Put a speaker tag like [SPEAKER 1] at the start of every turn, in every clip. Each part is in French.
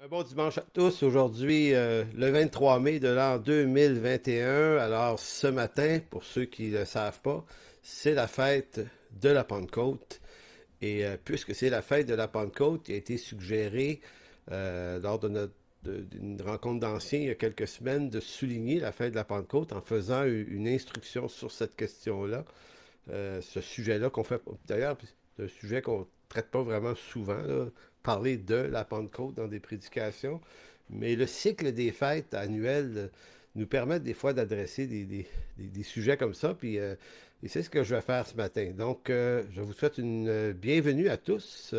[SPEAKER 1] Un bon dimanche à tous. Aujourd'hui, euh, le 23 mai de l'an 2021. Alors, ce matin, pour ceux qui ne le savent pas, c'est la fête de la Pentecôte. Et euh, puisque c'est la fête de la Pentecôte, il a été suggéré euh, lors de notre d'une rencontre d'anciens il y a quelques semaines de souligner la fête de la Pentecôte en faisant une instruction sur cette question-là, ce sujet-là qu'on fait. D'ailleurs, c'est un sujet qu'on traite pas vraiment souvent, parler de la Pentecôte dans des prédications, mais le cycle des fêtes annuelles euh, nous permet des fois d'adresser des, sujets comme ça, puis euh, et c'est ce que je vais faire ce matin. Donc, euh, je vous souhaite une bienvenue à tous,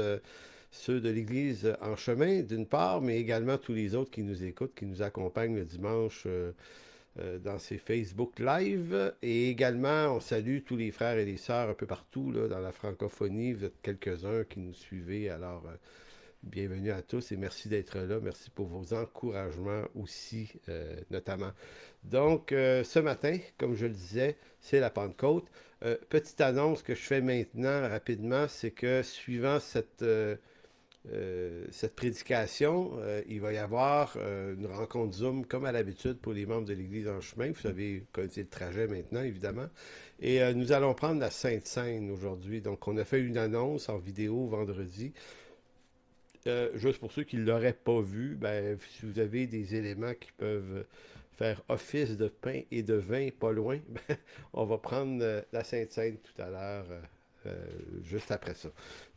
[SPEAKER 1] ceux de l'Église en chemin d'une part, mais également tous les autres qui nous écoutent, qui nous accompagnent le dimanche euh, dans ses Facebook Live. Et également, on salue tous les frères et les sœurs un peu partout dans la francophonie. Vous êtes quelques-uns qui nous suivez. Alors, euh, bienvenue à tous et merci d'être là. Merci pour vos encouragements aussi, euh, notamment. Donc, ce matin, comme je le disais, c'est la Pentecôte. petite annonce que je fais maintenant rapidement, c'est que suivant cette... Euh, cette prédication, euh, il va y avoir euh, une rencontre Zoom comme à l'habitude pour les membres de l'Église en chemin. Vous savez, connaissez le trajet maintenant, évidemment. Et nous allons prendre la Sainte-Seine aujourd'hui. Donc, on a fait une annonce en vidéo vendredi. juste pour ceux qui ne l'auraient pas vu, ben, si vous avez des éléments qui peuvent faire office de pain et de vin pas loin, ben, on va prendre la Sainte-Seine tout à l'heure euh, juste après ça.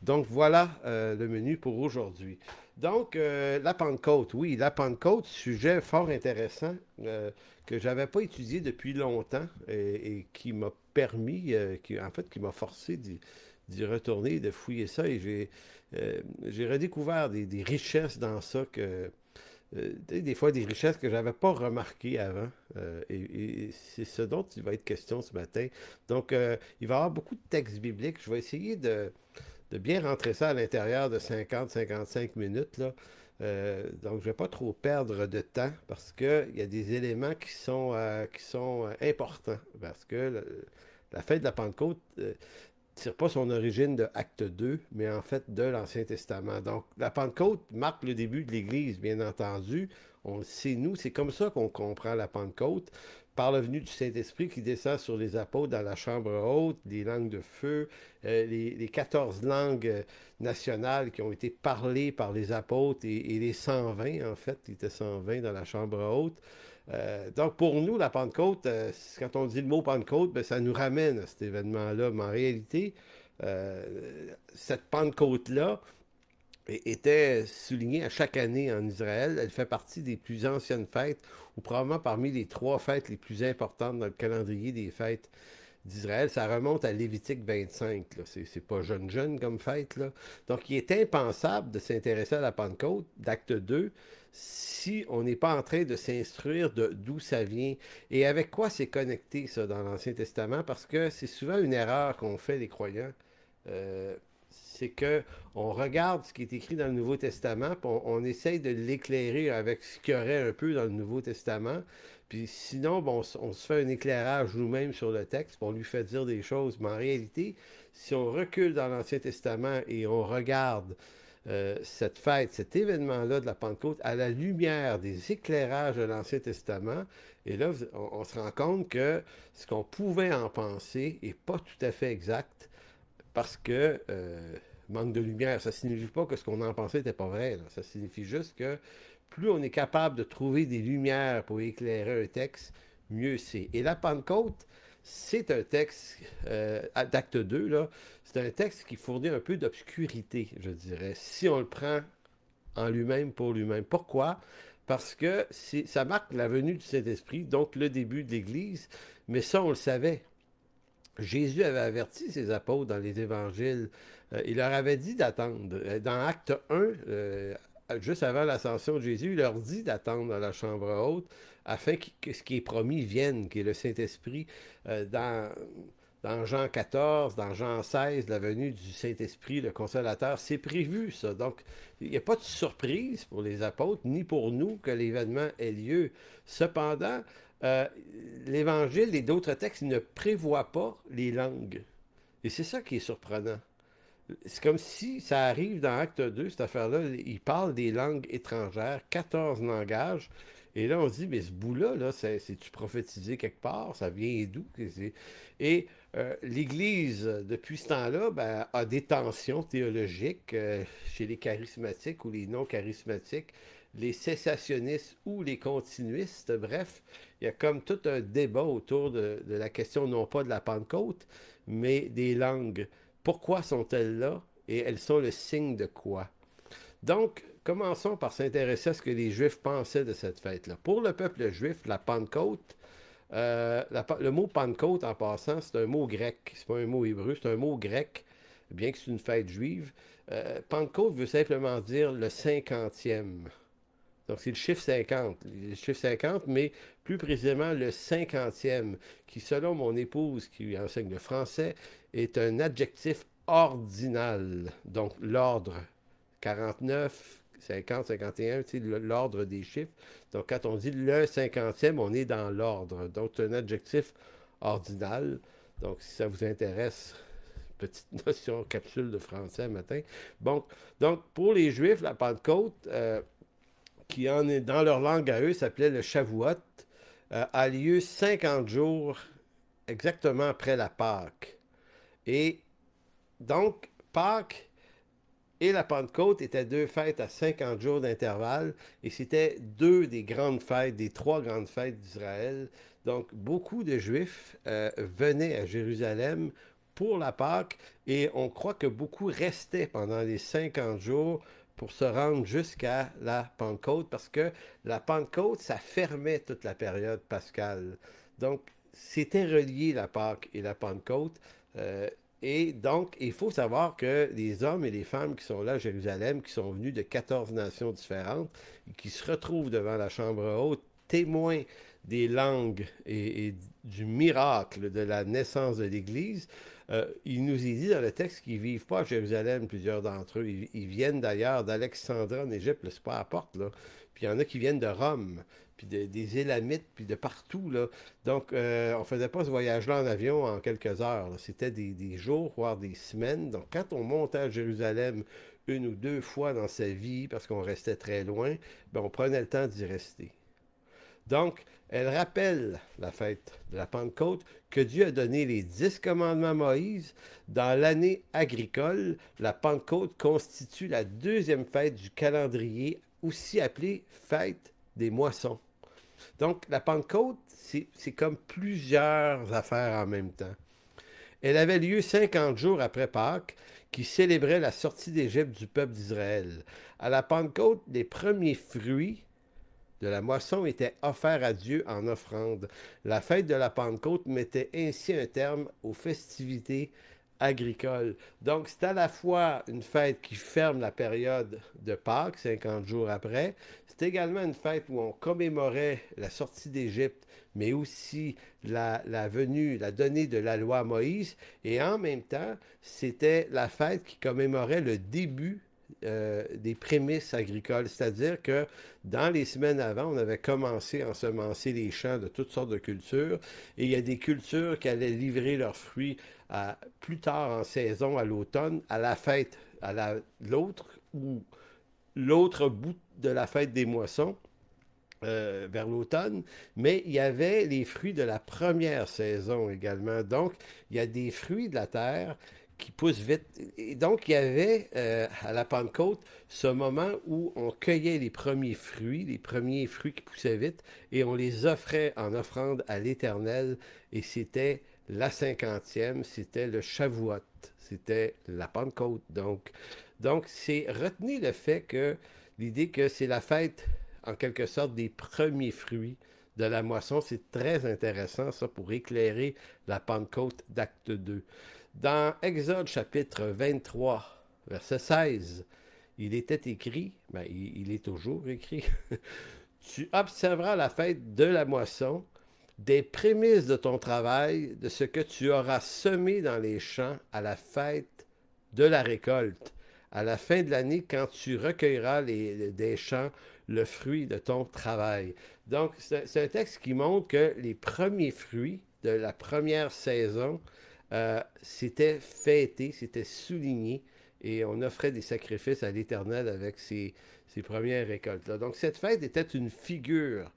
[SPEAKER 1] Donc voilà euh, le menu pour aujourd'hui. Donc euh, la Pentecôte, oui, la Pentecôte, sujet fort intéressant que je n'avais pas étudié depuis longtemps et, qui m'a permis, qui, en fait, qui m'a forcé d'y retourner, de fouiller ça. Et j'ai redécouvert des, des, richesses dans ça que, euh, des fois des richesses que je n'avais pas remarquées avant. Euh, et, c'est ce dont il va être question ce matin. Donc, euh, il va y avoir beaucoup de textes bibliques. Je vais essayer de, bien rentrer ça à l'intérieur de 50-55 minutes. donc, je ne vais pas trop perdre de temps parce qu'il y a des éléments qui sont, importants. Parce que la, la fête de la Pentecôte, tire pas son origine de Acte 2, mais en fait de l'Ancien Testament. Donc, la Pentecôte marque le début de l'Église, bien entendu. On sait, nous, c'est comme ça qu'on comprend la Pentecôte, par la venue du Saint-Esprit qui descend sur les apôtres dans la chambre haute, les langues de feu, euh, les, 14 langues euh, nationales qui ont été parlées par les apôtres et, et les 120, en fait, qui étaient 120 dans la chambre haute. Euh, donc, pour nous, la Pentecôte, euh, quand on dit le mot Pentecôte, ben, ça nous ramène à cet événement-là. Mais en réalité, euh, cette Pentecôte-là était soulignée à chaque année en Israël. Elle fait partie des plus anciennes fêtes, ou probablement parmi les trois fêtes les plus importantes dans le calendrier des fêtes d'Israël, ça remonte à Lévitique 25. C'est pas jeune jeune comme fête. Donc, il est impensable de s'intéresser à la Pentecôte, d'acte 2, si on n'est pas en train de s'instruire de d'où ça vient et avec quoi c'est connecté ça dans l'Ancien Testament, parce que c'est souvent une erreur qu'on fait les croyants. Euh, c'est que on regarde ce qui est écrit dans le Nouveau Testament, on, essaye de l'éclairer avec ce qu'il y aurait un peu dans le Nouveau Testament. Puis sinon, bon, on, on se fait un éclairage nous-mêmes sur le texte, puis on lui fait dire des choses. Mais en réalité, si on recule dans l'Ancien Testament et on regarde euh, cette fête, cet événement-là de la Pentecôte à la lumière des éclairages de l'Ancien Testament. Et là, on, se rend compte que ce qu'on pouvait en penser n'est pas tout à fait exact parce que euh, manque de lumière, ça ne signifie pas que ce qu'on en pensait n'était pas vrai. Ça signifie juste que plus on est capable de trouver des lumières pour éclairer un texte, mieux c'est. Et la Pentecôte, c'est un texte euh, d'acte 2, là, c'est un texte qui fournit un peu d'obscurité, je dirais, si on le prend en lui-même pour lui-même. Pourquoi? Parce que ça marque la venue du Saint-Esprit, donc le début de l'Église, mais ça, on le savait. Jésus avait averti ses apôtres dans les évangiles. Euh, il leur avait dit d'attendre. Euh, dans Acte 1, euh, juste avant l'ascension de Jésus, il leur dit d'attendre dans la chambre haute afin que ce qui est promis vienne, qui est le Saint-Esprit. dans dans Jean 14, dans Jean 16, la venue du Saint-Esprit, le consolateur, c'est prévu ça. Donc, il n'y a pas de surprise pour les apôtres, ni pour nous que l'événement ait lieu. Cependant, euh, l'Évangile et d'autres textes ne prévoient pas les langues. Et c'est ça qui est surprenant. C'est comme si ça arrive dans Acte 2, cette affaire-là, il parle des langues étrangères, 14 langages, et là on se dit, mais ce bout-là, -là, là cest tu prophétisé quelque part? Ça vient d'où? Et euh, L'Église, euh, depuis ce temps-là, ben, a des tensions théologiques euh, chez les charismatiques ou les non-charismatiques, les cessationnistes ou les continuistes. Bref, il y a comme tout un débat autour de, de la question, non pas de la Pentecôte, mais des langues. Pourquoi sont-elles là et elles sont le signe de quoi? Donc, commençons par s'intéresser à ce que les Juifs pensaient de cette fête-là. Pour le peuple juif, la Pentecôte, euh, le mot Pentecôte, en passant, c'est un mot grec. C'est pas un mot hébreu, c'est un mot grec, bien que c'est une fête juive. Euh, Pentecôte veut simplement dire le cinquantième. Donc, c'est le chiffre cinquante. Le chiffre 50, mais plus précisément le cinquantième, qui, selon mon épouse, qui enseigne le français, est un adjectif ordinal. Donc, l'ordre. 49, 50, 51, c'est l'ordre des chiffres. Donc, quand on dit le cinquantième, on est dans l'ordre. Donc, c'est un adjectif ordinal. Donc, si ça vous intéresse, petite notion capsule de français matin. Bon, donc, pour les Juifs, la Pentecôte, euh, qui en est dans leur langue à eux, s'appelait le Shavuot, euh, a lieu 50 jours exactement après la Pâque. Et donc, Pâque, et la Pentecôte était deux fêtes à 50 jours d'intervalle et c'était deux des grandes fêtes, des trois grandes fêtes d'Israël. Donc beaucoup de Juifs euh, venaient à Jérusalem pour la Pâque et on croit que beaucoup restaient pendant les 50 jours pour se rendre jusqu'à la Pentecôte parce que la Pentecôte, ça fermait toute la période pascale. Donc c'était relié la Pâque et la Pentecôte. Euh, et donc, il faut savoir que les hommes et les femmes qui sont là à Jérusalem, qui sont venus de 14 nations différentes, qui se retrouvent devant la Chambre haute, témoins des langues et, du miracle de la naissance de l'Église, euh, il nous est dit dans le texte qu'ils ne vivent pas à Jérusalem, plusieurs d'entre eux. Ils, viennent d'ailleurs d'Alexandrie, en Égypte, c'est pas à porte, là il y en a qui viennent de Rome, puis des Élamites, puis de partout. Là. Donc, euh, on ne faisait pas ce voyage-là en avion en quelques heures. C'était des, jours, voire des semaines. Donc, quand on montait à Jérusalem une ou deux fois dans sa vie, parce qu'on restait très loin, ben, on prenait le temps d'y rester. Donc, elle rappelle la fête de la Pentecôte que Dieu a donné les dix commandements à Moïse. Dans l'année agricole, la Pentecôte constitue la deuxième fête du calendrier aussi appelée fête des moissons. Donc, la Pentecôte, c'est comme plusieurs affaires en même temps. Elle avait lieu 50 jours après Pâques, qui célébrait la sortie d'Égypte du peuple d'Israël. À la Pentecôte, les premiers fruits de la moisson étaient offerts à Dieu en offrande. La fête de la Pentecôte mettait ainsi un terme aux festivités agricole. Donc, c'est à la fois une fête qui ferme la période de Pâques, 50 jours après. C'est également une fête où on commémorait la sortie d'Égypte, mais aussi la, venue, la donnée de la loi Moïse. Et en même temps, c'était la fête qui commémorait le début euh, des prémices agricoles, c'est-à-dire que dans les semaines avant, on avait commencé à ensemencer les champs de toutes sortes de cultures, et il y a des cultures qui allaient livrer leurs fruits plus tard en saison, à l'automne, à la fête, à l'autre ou l'autre bout de la fête des moissons. Euh, vers l'automne, mais il y avait les fruits de la première saison également. Donc, il y a des fruits de la terre qui poussent vite. Et donc, il y avait euh, à la Pentecôte ce moment où on cueillait les premiers fruits, les premiers fruits qui poussaient vite, et on les offrait en offrande à l'Éternel. Et c'était la cinquantième, c'était le Shavuot, c'était la Pentecôte. Donc, donc c'est retenez le fait que l'idée que c'est la fête, en quelque sorte, des premiers fruits de la moisson, c'est très intéressant ça pour éclairer la Pentecôte d'acte 2. Dans Exode chapitre 23, verset 16, il était écrit, ben, il est toujours écrit, tu observeras la fête de la moisson des prémices de ton travail, de ce que tu auras semé dans les champs à la fête de la récolte, à la fin de l'année, quand tu recueilleras des champs le fruit de ton travail. Donc, c'est un texte qui montre que les premiers fruits de la première saison, euh, c'était fêté, c'était souligné, et on offrait des sacrifices à l'Éternel avec ces, premières récoltes-là. Donc, cette fête était une figure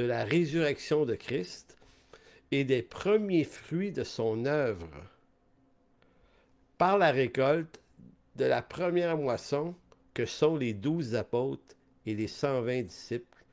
[SPEAKER 1] de la résurrection de Christ et des premiers fruits de son œuvre. Par la récolte de la première moisson que sont les douze apôtres et les cent vingt disciples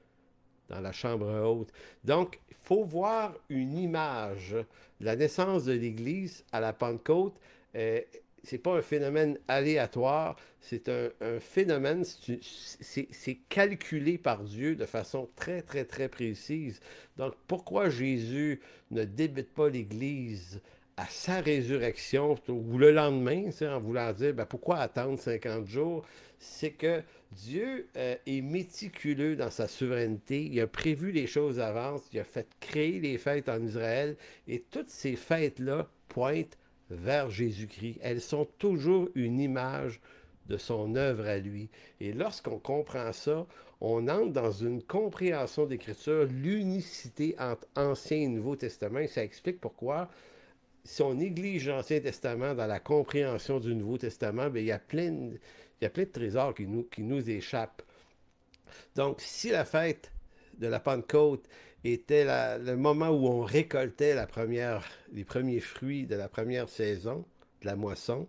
[SPEAKER 1] dans la chambre haute. Donc, il faut voir une image. La naissance de l'Église à la Pentecôte euh, c'est pas un phénomène aléatoire, c'est un, phénomène, c'est calculé par Dieu de façon très, très, très précise. Donc, pourquoi Jésus ne débute pas l'Église à sa résurrection ou le lendemain, en voulant dire ben, pourquoi attendre 50 jours, c'est que Dieu euh, est méticuleux dans sa souveraineté. Il a prévu les choses à l'avance, il a fait créer les fêtes en Israël et toutes ces fêtes-là pointent vers Jésus-Christ. Elles sont toujours une image de son œuvre à lui. Et lorsqu'on comprend ça, on entre dans une compréhension d'Écriture, l'unicité entre Ancien et Nouveau Testament. Et ça explique pourquoi, si on néglige l'Ancien Testament dans la compréhension du Nouveau Testament, ben, il, y a plein il y a plein de trésors qui nous, qui nous échappent. Donc, si la fête de la Pentecôte était le moment où on récoltait les premiers fruits de la première saison de la moisson,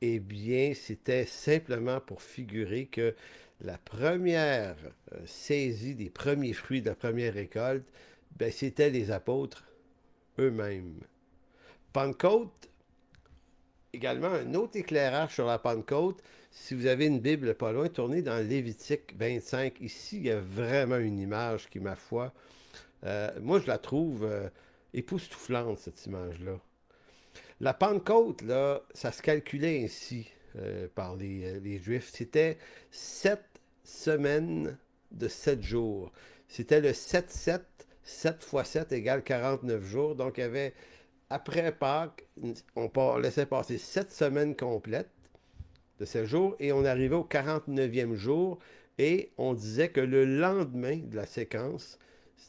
[SPEAKER 1] eh bien, c'était simplement pour figurer que la première euh, saisie des premiers fruits de la première récolte, ben, c'était les apôtres eux-mêmes. Pentecôte, également un autre éclairage sur la Pentecôte. Si vous avez une Bible pas loin, tournez dans Lévitique 25. Ici, il y a vraiment une image qui, ma foi, euh, moi, je la trouve euh, époustouflante, cette image-là. La Pentecôte, là, ça se calculait ainsi euh, par les, Juifs. C'était sept semaines de sept jours. C'était le 7-7. 7 x 7 égale 49 jours. Donc, avait, après Pâques, on laissait passer sept semaines complètes de sept jours et on arrivait au 49e jour et on disait que le lendemain de la séquence,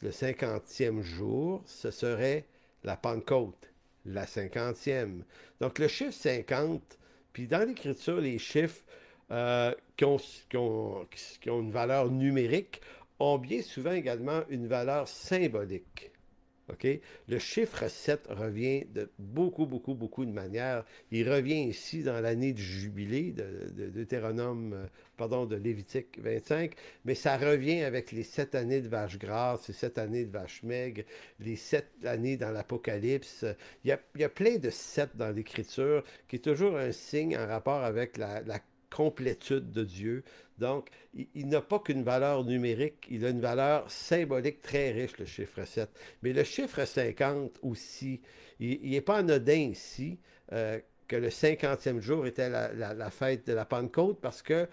[SPEAKER 1] le cinquantième jour, ce serait la Pentecôte, la cinquantième. Donc le chiffre 50, puis dans l'Écriture, les chiffres euh, qui, ont, une valeur numérique ont bien souvent également une valeur symbolique. Le chiffre 7 revient de beaucoup, beaucoup, beaucoup de manières. Il revient ici dans l'année du jubilé de Deutéronome euh, pardon, de Lévitique 25, mais ça revient avec les sept années de vaches grasses, les sept années de vaches maigres, les sept années dans l'Apocalypse. Il y, a, il y a, plein de sept dans l'Écriture qui est toujours un signe en rapport avec la, complétude de Dieu. Donc, il, n'a pas qu'une valeur numérique, il a une valeur symbolique très riche, le chiffre 7. Mais le chiffre 50 aussi, il n'est pas anodin ici euh, que le 50e jour était la, la, fête de la Pentecôte parce que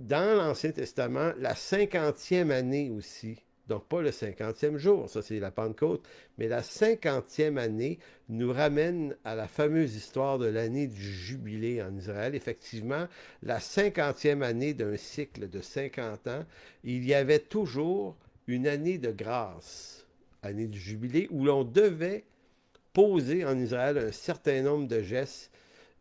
[SPEAKER 1] dans l'Ancien Testament, la cinquantième année aussi, donc pas le cinquantième jour, ça c'est la Pentecôte, mais la cinquantième année nous ramène à la fameuse histoire de l'année du jubilé en Israël. Effectivement, la cinquantième année d'un cycle de 50 ans, il y avait toujours une année de grâce, année du jubilé, où l'on devait poser en Israël un certain nombre de gestes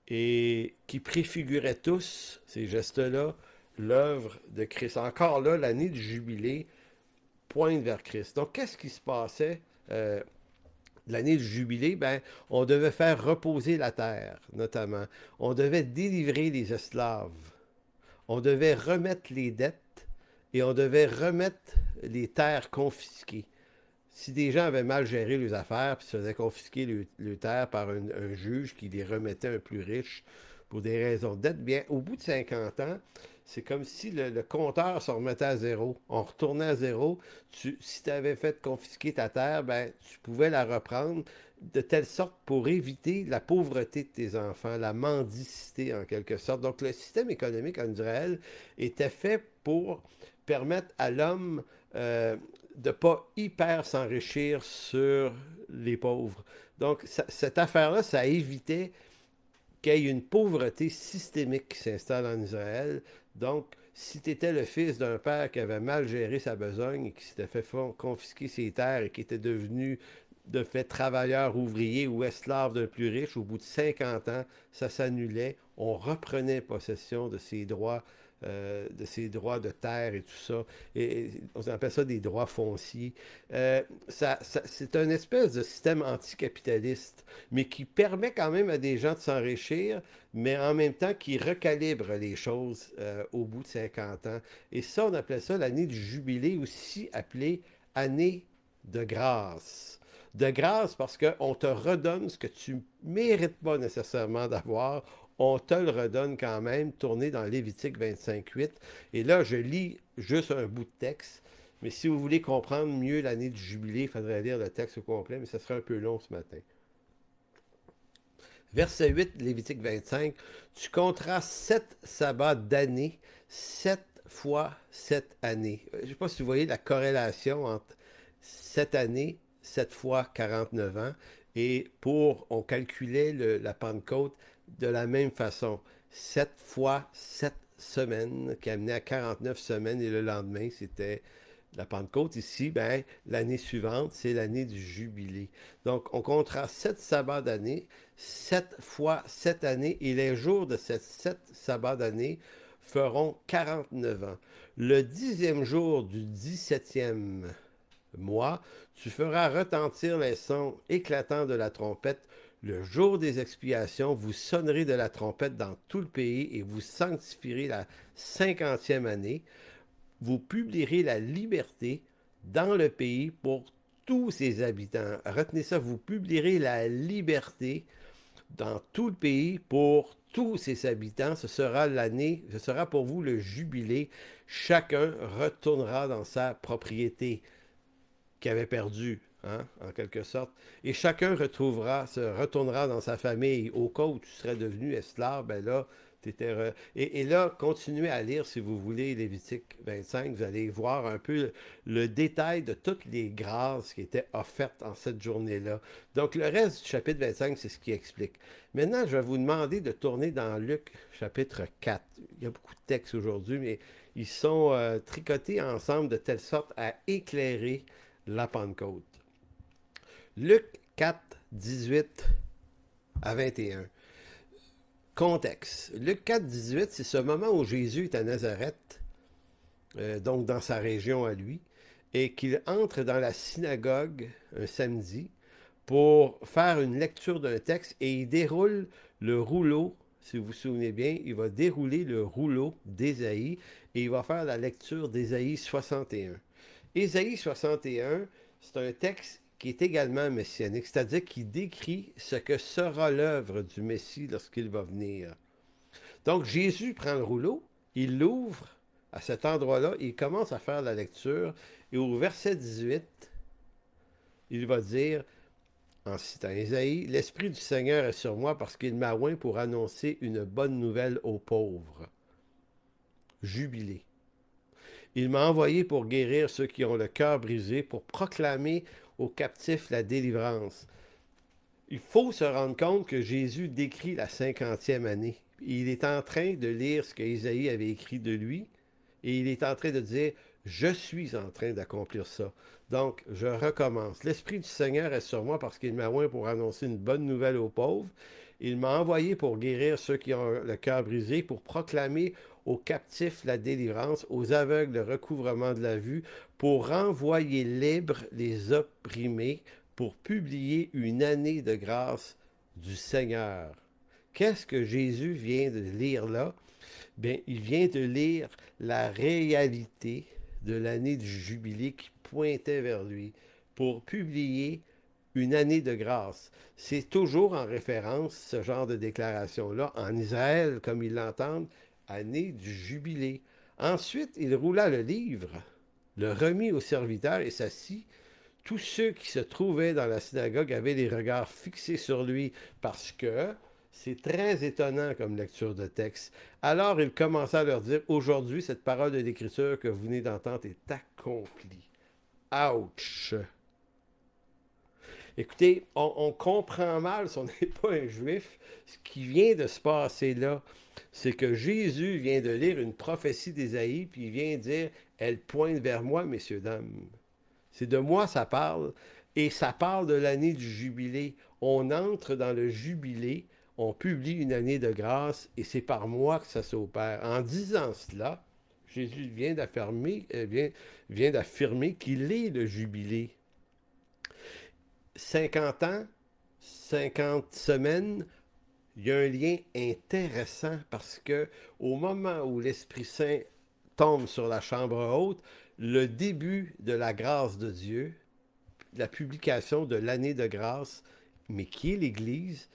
[SPEAKER 1] et qui préfiguraient tous ces gestes-là l'œuvre de Christ. Encore là, l'année du jubilé pointe vers Christ. Donc, qu'est-ce qui se passait euh, l'année du jubilé, ben, on devait faire reposer la terre, notamment. On devait délivrer les esclaves. On devait remettre les dettes et on devait remettre les terres confisquées. Si des gens avaient mal géré leurs affaires, puis se faisaient confisquer le, terres par un, un, juge qui les remettait un plus riche pour des raisons de dette, bien, au bout de 50 ans, c'est comme si le, compteur se remettait à zéro. On retournait à zéro. si tu avais fait confisquer ta terre, ben, tu pouvais la reprendre de telle sorte pour éviter la pauvreté de tes enfants, la mendicité en quelque sorte. Donc le système économique en Israël était fait pour permettre à l'homme euh, de ne pas hyper s'enrichir sur les pauvres. Donc cette affaire-là, ça évitait qu'il y ait une pauvreté systémique qui s'installe en Israël. Donc, si tu étais le fils d'un père qui avait mal géré sa besogne et qui s'était fait confisquer ses terres et qui était devenu de fait travailleur ouvrier ou esclave d'un plus riche, au bout de 50 ans, ça s'annulait. On reprenait possession de ses droits euh, de ses droits de terre et tout ça. Et, on appelle ça des droits fonciers. Euh, c'est un espèce de système anticapitaliste, mais qui permet quand même à des gens de s'enrichir, mais en même temps qui recalibre les choses euh, au bout de 50 ans. Et ça, on appelait ça l'année du jubilé, aussi appelée année de grâce de grâce parce qu'on te redonne ce que tu mérites pas nécessairement d'avoir on te le redonne quand même, tourné dans Lévitique 25.8. Et là, je lis juste un bout de texte. Mais si vous voulez comprendre mieux l'année du jubilé, il faudrait lire le texte au complet, mais ça serait un peu long ce matin. Verset 8, Lévitique 25, tu compteras sept sabbats d'années, sept fois sept années. Euh, je ne sais pas si vous voyez la corrélation entre sept années, sept fois 49 ans, et pour, on calculait la Pentecôte de la même façon. 7 fois 7 semaines, qui amenait à 49 semaines, et le lendemain, c'était la Pentecôte. Ici, ben, l'année suivante, c'est l'année du jubilé. Donc, on comptera 7 sabbats d'année, 7 fois 7 années, et les jours de ces 7 sabbats d'année feront 49 ans. Le dixième jour du 17e mois, tu feras retentir les sons éclatants de la trompette le jour des expiations, vous sonnerez de la trompette dans tout le pays et vous sanctifierez la cinquantième année. Vous publierez la liberté dans le pays pour tous ses habitants. Retenez ça, vous publierez la liberté dans tout le pays pour tous ses habitants. Ce sera l'année, ce sera pour vous le jubilé. Chacun retournera dans sa propriété avait perdue. Hein, en quelque sorte. Et chacun retrouvera, se retournera dans sa famille. Au cas où tu serais devenu esclave, ben là, étais et, là, continuez à lire, si vous voulez, Lévitique 25. Vous allez voir un peu le, détail de toutes les grâces qui étaient offertes en cette journée-là. Donc, le reste du chapitre 25, c'est ce qui explique. Maintenant, je vais vous demander de tourner dans Luc chapitre 4. Il y a beaucoup de textes aujourd'hui, mais ils sont euh, tricotés ensemble de telle sorte à éclairer la Pentecôte. Luc 4, 18 à 21. Contexte. Luc 4, 18, c'est ce moment où Jésus est à Nazareth, euh, donc dans sa région à lui, et qu'il entre dans la synagogue un samedi pour faire une lecture d'un texte et il déroule le rouleau, si vous vous souvenez bien, il va dérouler le rouleau d'Ésaïe et il va faire la lecture d'Ésaïe 61. Ésaïe 61, c'est un texte qui est également messianique, c'est-à-dire qui décrit ce que sera l'œuvre du Messie lorsqu'il va venir. Donc Jésus prend le rouleau, il l'ouvre à cet endroit-là, il commence à faire la lecture, et au verset 18, il va dire, en citant Isaïe, L'Esprit du Seigneur est sur moi parce qu'il m'a oint pour annoncer une bonne nouvelle aux pauvres. Jubilé. Il m'a envoyé pour guérir ceux qui ont le cœur brisé, pour proclamer au captifs la délivrance. Il faut se rendre compte que Jésus décrit la cinquantième année. Il est en train de lire ce que Isaïe avait écrit de lui et il est en train de dire Je suis en train d'accomplir ça. Donc, je recommence. L'Esprit du Seigneur est sur moi parce qu'il m'a oint pour annoncer une bonne nouvelle aux pauvres. Il m'a envoyé pour guérir ceux qui ont le cœur brisé, pour proclamer aux captifs la délivrance, aux aveugles le recouvrement de la vue, pour renvoyer libres les opprimés, pour publier une année de grâce du Seigneur. Qu'est-ce que Jésus vient de lire là? Bien, il vient de lire la réalité de l'année du jubilé qui pointait vers lui pour publier une année de grâce. C'est toujours en référence, ce genre de déclaration-là, en Israël, comme ils l'entendent, année du jubilé. Ensuite, il roula le livre, le remit au serviteur et s'assit. Tous ceux qui se trouvaient dans la synagogue avaient les regards fixés sur lui parce que c'est très étonnant comme lecture de texte. Alors il commença à leur dire Aujourd'hui, cette parole de l'Écriture que vous venez d'entendre est accomplie. Ouch Écoutez, on, comprend mal si on n'est pas un juif ce qui vient de se passer là c'est que Jésus vient de lire une prophétie d'Ésaïe, puis il vient dire, elle pointe vers moi, messieurs, dames. C'est de moi ça parle, et ça parle de l'année du jubilé. On entre dans le jubilé, on publie une année de grâce, et c'est par moi que ça s'opère. En disant cela, Jésus vient d'affirmer euh, vient, qu'il est le jubilé. 50 ans, 50 semaines, il y a un lien intéressant parce que au moment où l'Esprit Saint tombe sur la chambre haute, le début de la grâce de Dieu, la publication de l'année de grâce, mais qui est l'Église,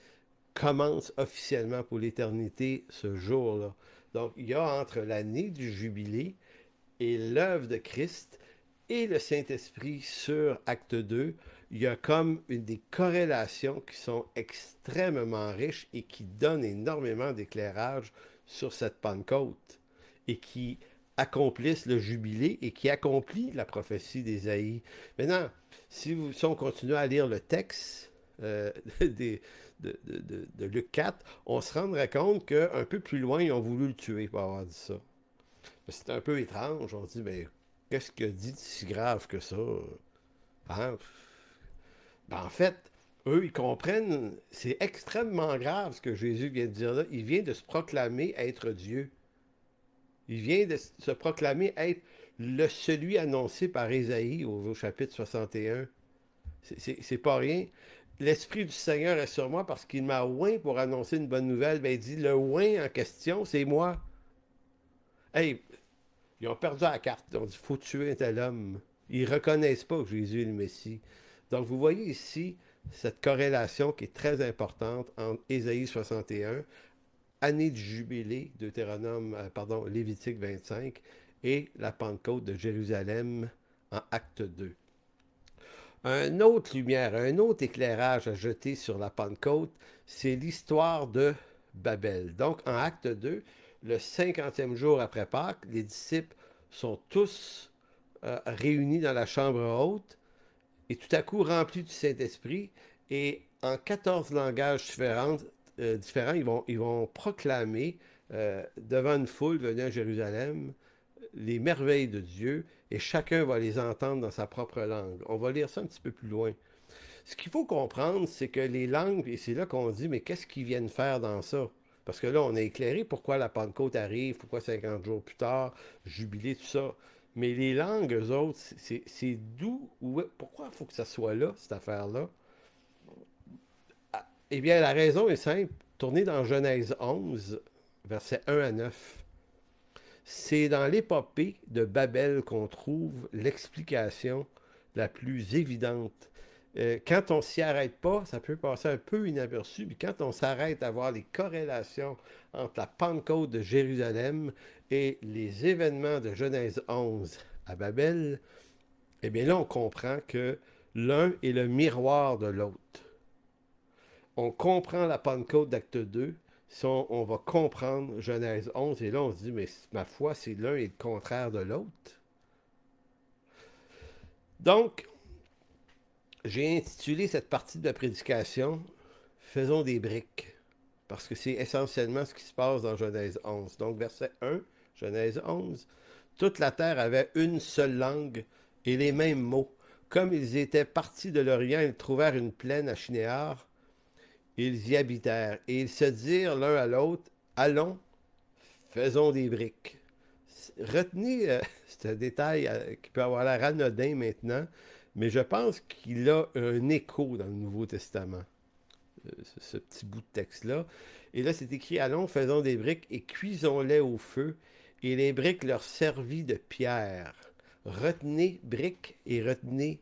[SPEAKER 1] commence officiellement pour l'éternité ce jour-là. Donc, il y a entre l'année du jubilé et l'œuvre de Christ et le Saint-Esprit sur Acte 2 il y a comme des corrélations qui sont extrêmement riches et qui donnent énormément d'éclairage sur cette Pentecôte et qui accomplissent le jubilé et qui accomplissent la prophétie d'Ésaïe. Maintenant, si, vous, on continue à lire le texte euh, de, Luc 4, on se rendrait compte qu'un peu plus loin, ils ont voulu le tuer pour avoir dit ça. C'est un peu étrange. On se dit, mais qu'est-ce qu'il a dit de si grave que ça? Hein? Ben, en fait, eux, ils comprennent, c'est extrêmement grave ce que Jésus vient de dire là. Il vient de se proclamer être Dieu. Il vient de se proclamer être le celui annoncé par Ésaïe au, chapitre 61. C'est pas rien. L'Esprit du Seigneur est sur moi parce qu'il m'a oint pour annoncer une bonne nouvelle. Ben, il dit le oint en question, c'est moi. Hey, ils ont perdu la carte. Ils ont dit faut tuer un tel homme. Ils reconnaissent pas que Jésus est le Messie. Donc, vous voyez ici cette corrélation qui est très importante entre Ésaïe 61, année du jubilé, Deutéronome, euh, pardon, Lévitique 25, et la Pentecôte de Jérusalem en acte 2. Un autre lumière, un autre éclairage à jeter sur la Pentecôte, c'est l'histoire de Babel. Donc, en acte 2, le cinquantième jour après Pâques, les disciples sont tous euh, réunis dans la chambre haute et tout à coup rempli du Saint-Esprit et en 14 langages euh, différents, ils, vont, ils vont proclamer euh, devant une foule venue à Jérusalem les merveilles de Dieu et chacun va les entendre dans sa propre langue. On va lire ça un petit peu plus loin. Ce qu'il faut comprendre, c'est que les langues, et c'est là qu'on dit, mais qu'est-ce qu'ils viennent faire dans ça? Parce que là, on a éclairé pourquoi la Pentecôte arrive, pourquoi 50 jours plus tard, jubilé, tout ça. Mais les langues, autres, c'est d'où, pourquoi il faut que ça soit là, cette affaire-là? Ah, eh bien, la raison est simple. Tournez dans Genèse 11, versets 1 à 9. C'est dans l'épopée de Babel qu'on trouve l'explication la plus évidente euh, quand on ne s'y arrête pas, ça peut passer un peu inaperçu, mais quand on s'arrête à voir les corrélations entre la Pentecôte de Jérusalem et les événements de Genèse 11 à Babel, eh bien là, on comprend que l'un est le miroir de l'autre. On comprend la Pentecôte d'acte 2, on, va comprendre Genèse 11, et là, on se dit, mais ma foi, c'est l'un et le contraire de l'autre. Donc, j'ai intitulé cette partie de la prédication Faisons des briques, parce que c'est essentiellement ce qui se passe dans Genèse 11. Donc, verset 1, Genèse 11 Toute la terre avait une seule langue et les mêmes mots. Comme ils étaient partis de l'Orient, ils trouvèrent une plaine à Chinéar. Ils y habitèrent et ils se dirent l'un à l'autre Allons, faisons des briques. Retenez c'est euh, ce détail euh, qui peut avoir l'air anodin maintenant, mais je pense qu'il a un écho dans le Nouveau Testament, euh, ce, petit bout de texte-là. Et là, c'est écrit Allons, faisons des briques et cuisons-les au feu. Et les briques leur servit de pierre. Retenez briques et retenez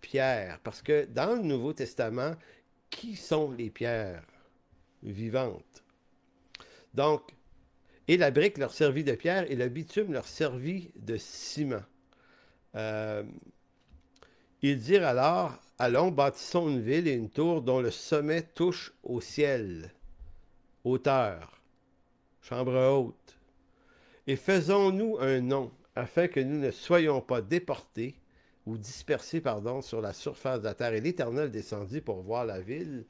[SPEAKER 1] pierre. Parce que dans le Nouveau Testament, qui sont les pierres vivantes Donc, et la brique leur servit de pierre et le bitume leur servit de ciment. Euh, ils dirent alors Allons, bâtissons une ville et une tour dont le sommet touche au ciel. Hauteur, chambre haute. Et faisons-nous un nom, afin que nous ne soyons pas déportés ou dispersés pardon, sur la surface de la terre. Et l'Éternel descendit pour voir la ville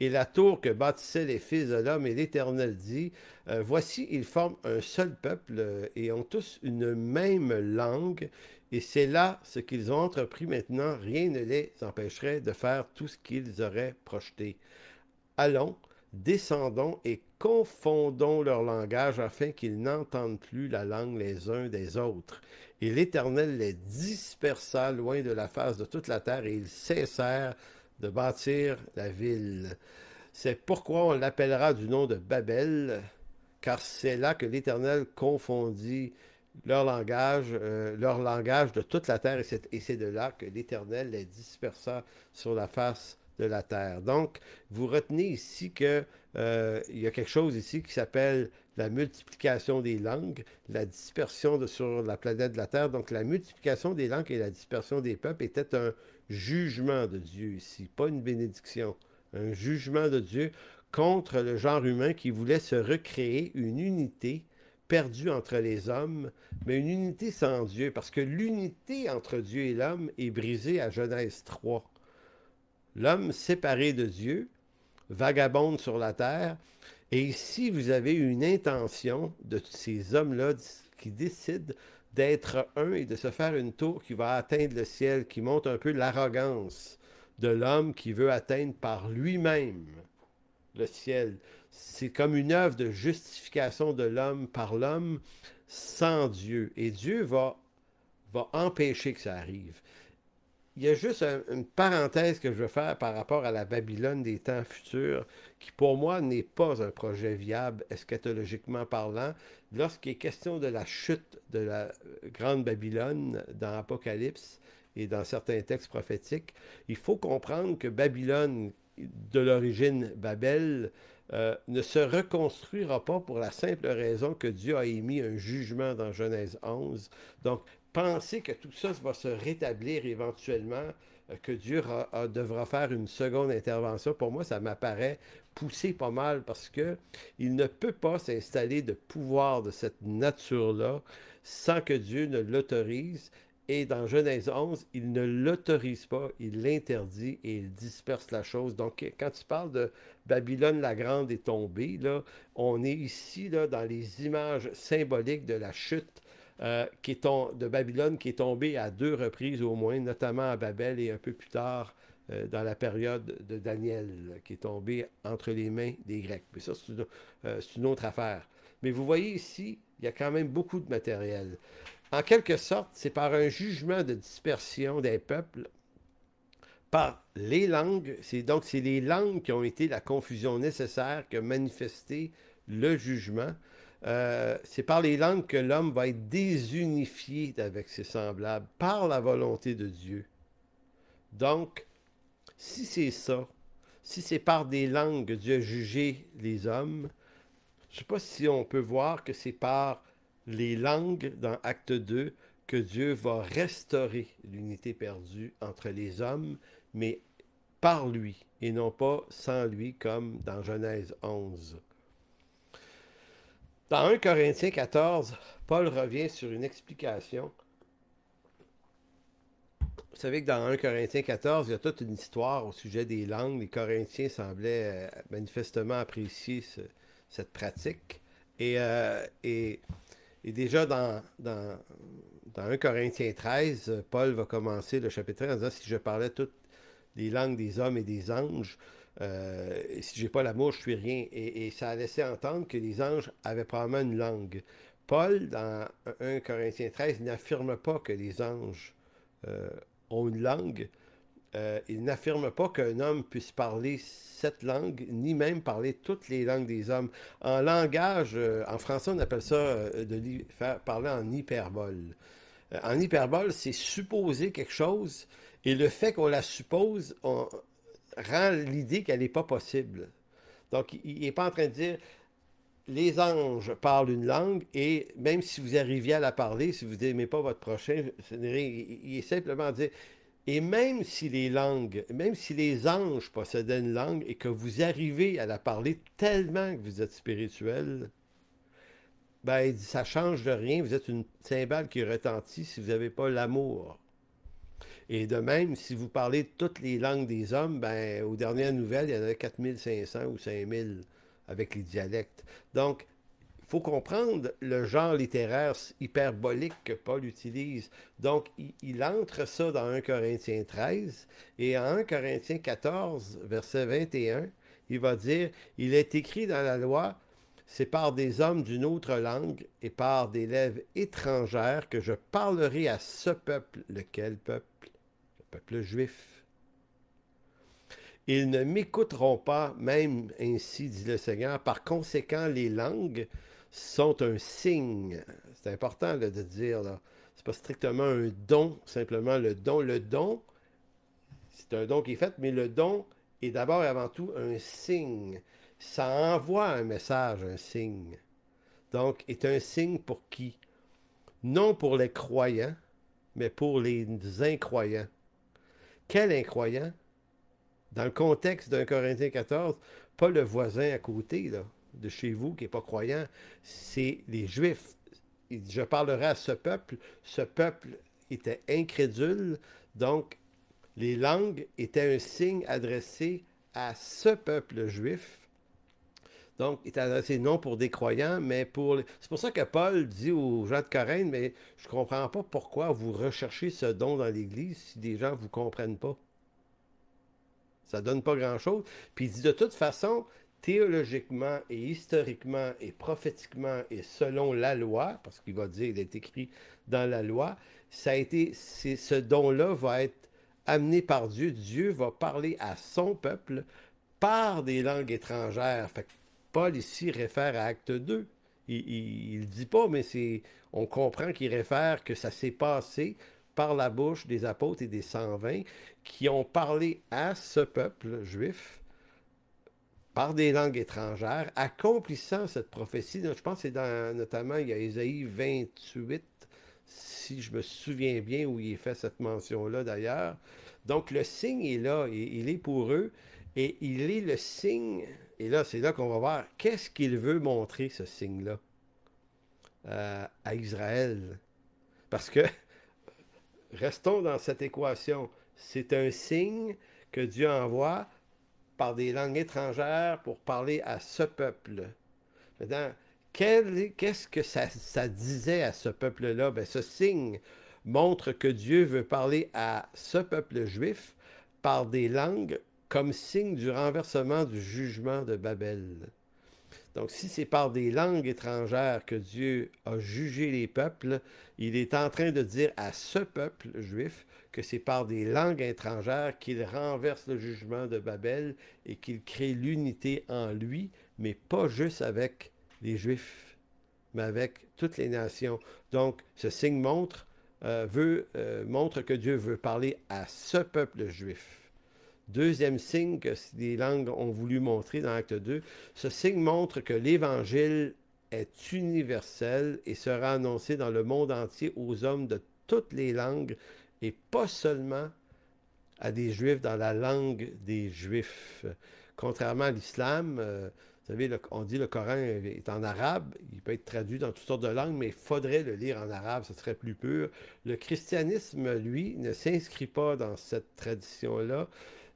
[SPEAKER 1] et la tour que bâtissaient les fils de l'homme. Et l'Éternel dit, euh, Voici, ils forment un seul peuple euh, et ont tous une même langue. Et c'est là ce qu'ils ont entrepris maintenant. Rien ne les empêcherait de faire tout ce qu'ils auraient projeté. Allons, descendons et confondons leur langage afin qu'ils n'entendent plus la langue les uns des autres. Et l'Éternel les dispersa loin de la face de toute la terre et ils cessèrent de bâtir la ville. C'est pourquoi on l'appellera du nom de Babel, car c'est là que l'Éternel confondit leur langage, euh, leur langage de toute la terre, et c'est de là que l'Éternel les dispersa sur la face de la terre. Donc, vous retenez ici que euh, il y a quelque chose ici qui s'appelle la multiplication des langues, la dispersion sur la planète de la Terre. Donc, la multiplication des langues et la dispersion des peuples était un jugement de Dieu ici, pas une bénédiction, un jugement de Dieu contre le genre humain qui voulait se recréer une unité perdu entre les hommes, mais une unité sans Dieu, parce que l'unité entre Dieu et l'homme est brisée à Genèse 3. L'homme séparé de Dieu, vagabonde sur la terre, et ici vous avez une intention de ces hommes-là qui décident d'être un et de se faire une tour qui va atteindre le ciel, qui montre un peu l'arrogance de l'homme qui veut atteindre par lui-même le ciel. C'est comme une œuvre de justification de l'homme par l'homme sans Dieu. Et Dieu va, va empêcher que ça arrive. Il y a juste une parenthèse que je veux faire par rapport à la Babylone des temps futurs, qui pour moi n'est pas un projet viable eschatologiquement parlant. Lorsqu'il est question de la chute de la Grande Babylone dans l'Apocalypse et dans certains textes prophétiques, il faut comprendre que Babylone, de l'origine Babel euh, ne se reconstruira pas pour la simple raison que Dieu a émis un jugement dans Genèse 11. Donc, penser que tout ça va se rétablir éventuellement, euh, que Dieu devra faire une seconde intervention, pour moi, ça m'apparaît poussé pas mal parce que il ne peut pas s'installer de pouvoir de cette nature-là sans que Dieu ne l'autorise, et dans Genèse 11, il ne l'autorise pas, il l'interdit et il disperse la chose. Donc, quand tu parles de Babylone la Grande est tombée, là, on est ici là, dans les images symboliques de la chute euh, qui est de Babylone qui est tombée à deux reprises au moins, notamment à Babel et un peu plus tard euh, dans la période de Daniel, qui est tombée entre les mains des Grecs. Mais ça, c'est une euh, autre affaire. Mais vous voyez ici, il y a quand même beaucoup de matériel. En quelque sorte, c'est par un jugement de dispersion des peuples par les langues. C'est donc c'est les langues qui ont été la confusion nécessaire que manifestait le jugement. Euh, c'est par les langues que l'homme va être désunifié avec ses semblables, par la volonté de Dieu. Donc, si c'est ça, si c'est par des langues que Dieu a jugé les hommes, je ne sais pas si on peut voir que c'est par les langues dans Acte 2 que Dieu va restaurer l'unité perdue entre les hommes, mais par lui et non pas sans lui comme dans Genèse 11. Dans 1 Corinthiens 14, Paul revient sur une explication. Vous savez que dans 1 Corinthiens 14, il y a toute une histoire au sujet des langues. Les Corinthiens semblaient euh, manifestement apprécier cette pratique. et euh, et déjà dans, dans, 1 Corinthiens 13, Paul va commencer le chapitre en disant Si je parlais toutes les langues des hommes et des anges, si euh, je si j'ai pas l'amour, je suis rien. Et, ça a laissé entendre que les anges avaient probablement une langue. Paul, dans 1 Corinthiens 13, n'affirme pas que les anges euh, ont une langue, euh, il n'affirme pas qu'un homme puisse parler cette langue, ni même parler toutes les langues des hommes. En langage, euh, en français, on appelle ça euh, de faire parler en hyperbole. en hyperbole, c'est supposer quelque chose, et le fait qu'on la suppose rend l'idée qu'elle n'est pas possible. Donc, il n'est pas en train de dire les anges parlent une langue et même si vous arriviez à la parler, si vous n'aimez pas votre prochain, Il, est simplement dire et même si les langues, même si les anges possédaient une langue et que vous arrivez à la parler tellement que vous êtes spirituel, ben, ça change de rien. Vous êtes une cymbale qui retentit si vous n'avez pas l'amour. Et de même, si vous parlez toutes les langues des hommes, ben, aux dernières nouvelles, il y en a 4500 ou 5000 avec les dialectes. Donc, faut comprendre le genre littéraire hyperbolique que Paul utilise. Donc, il, entre ça dans 1 Corinthiens 13 et en 1 Corinthiens 14, verset 21, il va dire, il est écrit dans la loi, c'est par des hommes d'une autre langue et par des lèvres étrangères que je parlerai à ce peuple, lequel peuple Le peuple juif. Ils ne m'écouteront pas, même ainsi, dit le Seigneur. Par conséquent, les langues sont un signe. C'est important de dire. Là. C'est pas strictement un don, simplement le don. Le don, c'est un don qui est fait, mais le don est d'abord et avant tout un signe. Ça envoie un message, un signe. Donc, est un signe pour qui Non pour les croyants, mais pour les incroyants. Quel incroyant Dans le contexte d'un Corinthien 14, pas le voisin à côté, là de chez vous qui n'est pas croyant, c'est les Juifs. Je parlerai à ce peuple. Ce peuple était incrédule, donc les langues étaient un signe adressé à ce peuple juif. Donc, il est adressé non pour des croyants, mais pour... C'est pour ça que Paul dit aux gens de Corinthe, mais je ne comprends pas pourquoi vous recherchez ce don dans l'Église si des gens ne vous comprennent pas. Ça ne donne pas grand-chose. Puis il dit, de toute façon, théologiquement et historiquement et prophétiquement et selon la loi, parce qu'il va dire, il est écrit dans la loi, ça a été, ce don-là va être amené par Dieu. Dieu va parler à son peuple par des langues étrangères. Fait Paul ici réfère à Acte 2. Il dit pas, mais c'est, on comprend qu'il réfère que ça s'est passé par la bouche des apôtres et des 120 qui ont parlé à ce peuple juif par des langues étrangères, accomplissant cette prophétie. Je pense que c'est dans, notamment, il y a 28, si je me souviens bien, où il fait cette mention-là d'ailleurs. Donc le signe est là, il, est pour eux, et il est le signe, et là c'est là qu'on va voir qu'est-ce qu'il veut montrer ce signe-là euh, à Israël. Parce que, restons dans cette équation, c'est un signe que Dieu envoie par des langues étrangères pour parler à ce peuple. Maintenant, qu'est-ce que ça, disait à ce peuple-là? Ben, ce signe montre que Dieu veut parler à ce peuple juif par des langues comme signe du renversement du jugement de Babel. Donc, si c'est par des langues étrangères que Dieu a jugé les peuples, il est en train de dire à ce peuple juif que c'est par des langues étrangères qu'il renverse le jugement de Babel et qu'il crée l'unité en lui, mais pas juste avec les Juifs, mais avec toutes les nations. Donc, ce signe montre, euh, veut, euh, montre que Dieu veut parler à ce peuple juif. Deuxième signe que les langues ont voulu montrer dans Acte 2, ce signe montre que l'Évangile est universel et sera annoncé dans le monde entier aux hommes de toutes les langues et pas seulement à des juifs dans la langue des juifs. Contrairement à l'islam, euh, vous savez, on dit le Coran est en arabe, il peut être traduit dans toutes sortes de langues, mais il faudrait le lire en arabe, ce serait plus pur. Le christianisme, lui, ne s'inscrit pas dans cette tradition-là.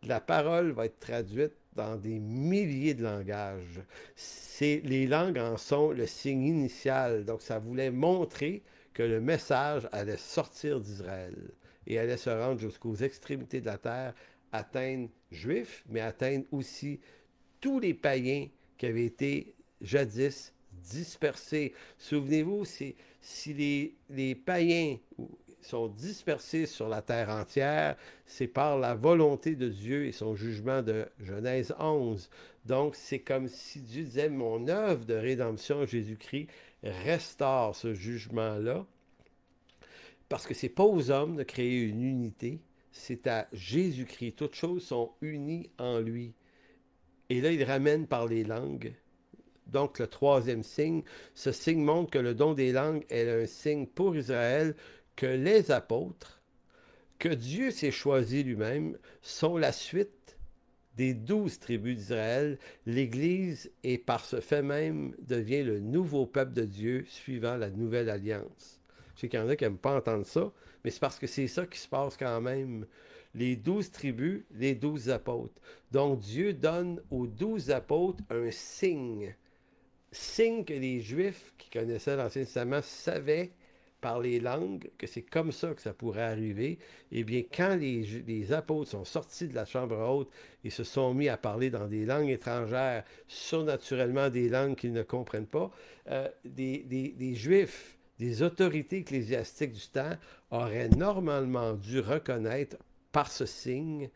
[SPEAKER 1] La parole va être traduite dans des milliers de langages. Les langues en sont le signe initial, donc ça voulait montrer que le message allait sortir d'Israël et allait se rendre jusqu'aux extrémités de la terre, atteindre juifs, mais atteindre aussi tous les païens qui avaient été jadis dispersés. Souvenez-vous, si, les, les païens sont dispersés sur la terre entière, c'est par la volonté de Dieu et son jugement de Genèse 11. Donc, c'est comme si Dieu disait, mon œuvre de rédemption, Jésus-Christ, restaure ce jugement-là parce que c'est pas aux hommes de créer une unité, c'est à Jésus-Christ. Toutes choses sont unies en lui. Et là, il ramène par les langues. Donc, le troisième signe, ce signe montre que le don des langues est un signe pour Israël que les apôtres, que Dieu s'est choisi lui-même, sont la suite des douze tribus d'Israël. L'Église, et par ce fait même, devient le nouveau peuple de Dieu suivant la nouvelle alliance. C'est y en a qui n'aiment pas entendre ça, mais c'est parce que c'est ça qui se passe quand même. Les douze tribus, les douze apôtres. Donc Dieu donne aux douze apôtres un signe. Signe que les Juifs qui connaissaient l'Ancien Testament savaient par les langues, que c'est comme ça que ça pourrait arriver, eh bien, quand les, les, apôtres sont sortis de la chambre haute et se sont mis à parler dans des langues étrangères, surnaturellement des langues qu'ils ne comprennent pas, euh, des, des, des, Juifs les autorités ecclésiastiques du temps auraient normalement dû reconnaître par ce signe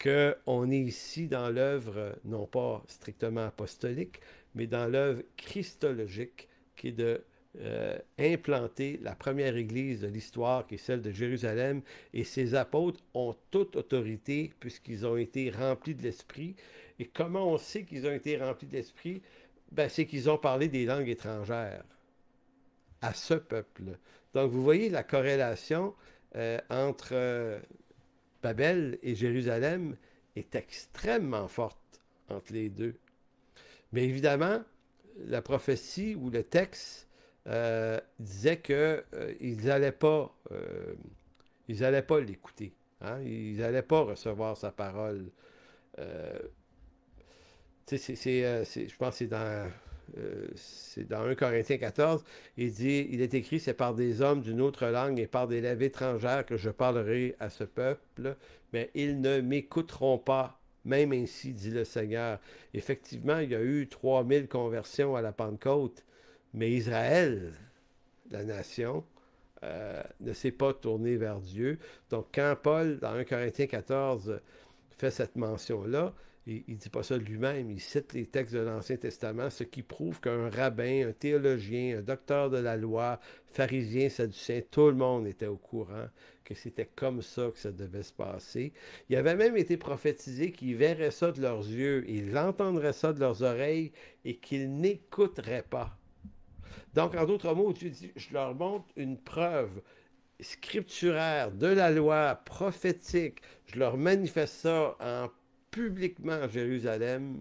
[SPEAKER 1] qu'on est ici dans l'œuvre, non pas strictement apostolique, mais dans l'œuvre christologique qui est de euh, implanter la première église de l'histoire, qui est celle de Jérusalem, et ses apôtres ont toute autorité puisqu'ils ont été remplis de l'Esprit. Et comment on sait qu'ils ont été remplis de l'Esprit? Ben, c'est qu'ils ont parlé des langues étrangères à ce peuple. Donc, vous voyez la corrélation euh, entre euh, Babel et Jérusalem est extrêmement forte entre les deux. Mais évidemment, la prophétie ou le texte euh, disait qu'ils ils n'allaient pas, ils allaient pas l'écouter. Hein. Ils n'allaient pas recevoir sa parole. je pense que c'est dans euh, c'est dans 1 Corinthiens 14, il dit, il est écrit, c'est par des hommes d'une autre langue et par des lèvres étrangères que je parlerai à ce peuple, mais ils ne m'écouteront pas. Même ainsi, dit le Seigneur. Effectivement, il y a eu 3000 conversions à la Pentecôte, mais Israël, la nation, euh, ne s'est pas tournée vers Dieu. Donc, quand Paul, dans 1 Corinthiens 14, fait cette mention-là, il ne dit pas ça lui-même, il cite les textes de l'Ancien Testament, ce qui prouve qu'un rabbin, un théologien, un docteur de la loi, pharisien, sadducéen, tout le monde était au courant que c'était comme ça que ça devait se passer. Il avait même été prophétisé qu'ils verraient ça de leurs yeux, ils entendraient ça de leurs oreilles et qu'ils n'écouteraient pas. Donc, en d'autres mots, tu dis, je leur montre une preuve scripturaire de la loi prophétique. Je leur manifeste ça en publiquement à Jérusalem,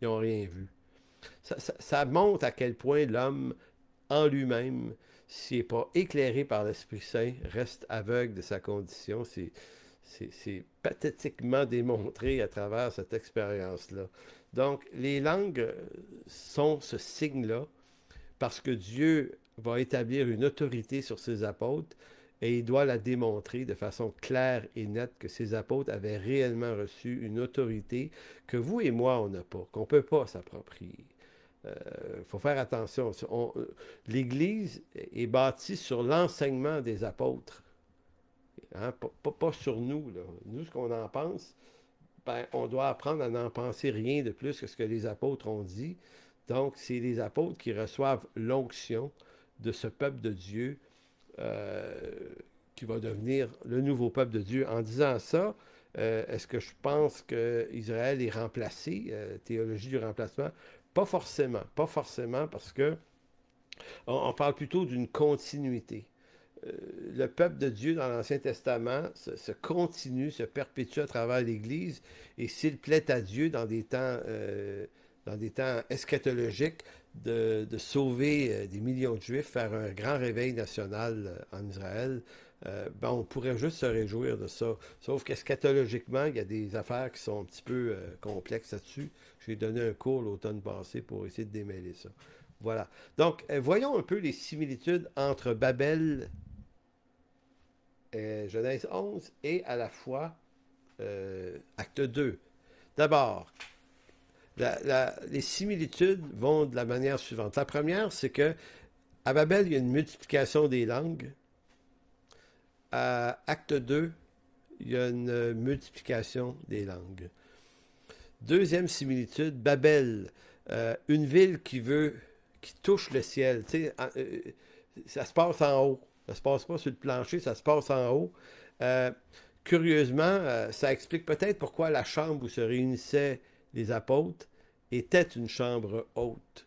[SPEAKER 1] ils n'ont rien vu. Ça, montre à quel point l'homme en lui-même, s'il n'est pas éclairé par l'Esprit Saint, reste aveugle de sa condition. C'est pathétiquement démontré à travers cette expérience-là. Donc, les langues sont ce signe-là parce que Dieu va établir une autorité sur ses apôtres et il doit la démontrer de façon claire et nette que ses apôtres avaient réellement reçu une autorité que vous et moi, on n'a pas, qu'on ne peut pas s'approprier. Il euh, faut faire attention. L'Église est bâtie sur l'enseignement des apôtres, hein, pas, sur nous. Nous, ce qu'on en pense, ben, on doit apprendre à n'en penser rien de plus que ce que les apôtres ont dit. Donc, c'est les apôtres qui reçoivent l'onction de ce peuple de Dieu euh, qui va devenir le nouveau peuple de Dieu. En disant ça, euh, Est-ce que je pense qu'Israël est remplacé, euh, théologie du remplacement? Pas forcément, pas forcément, parce que on, parle plutôt d'une continuité. le peuple de Dieu dans l'Ancien Testament se, se, continue, se perpétue à travers l'Église, et s'il plaît à Dieu dans des temps, dans des temps eschatologiques, de, sauver euh, des millions de Juifs, faire un grand réveil national euh, en Israël, euh, ben, on pourrait juste se réjouir de ça. Sauf qu'eschatologiquement, il y a des affaires qui sont un petit peu complexes là-dessus. J'ai donné un cours l'automne passé pour essayer de démêler ça. Voilà. Donc, voyons un peu les similitudes entre Babel, et Genèse 11, et à la fois Acte 2. D'abord, les similitudes vont de la manière suivante. La première, c'est que à Babel, il y a une multiplication des langues. À Acte 2, il y a une multiplication des langues. Deuxième similitude, Babel, euh, une ville qui veut, qui touche le ciel. sais, euh, ça se passe en haut. Ça se passe pas sur le plancher, ça se passe en haut. Euh, curieusement, ça explique peut-être pourquoi la chambre où se réunissait les apôtres, était une chambre haute.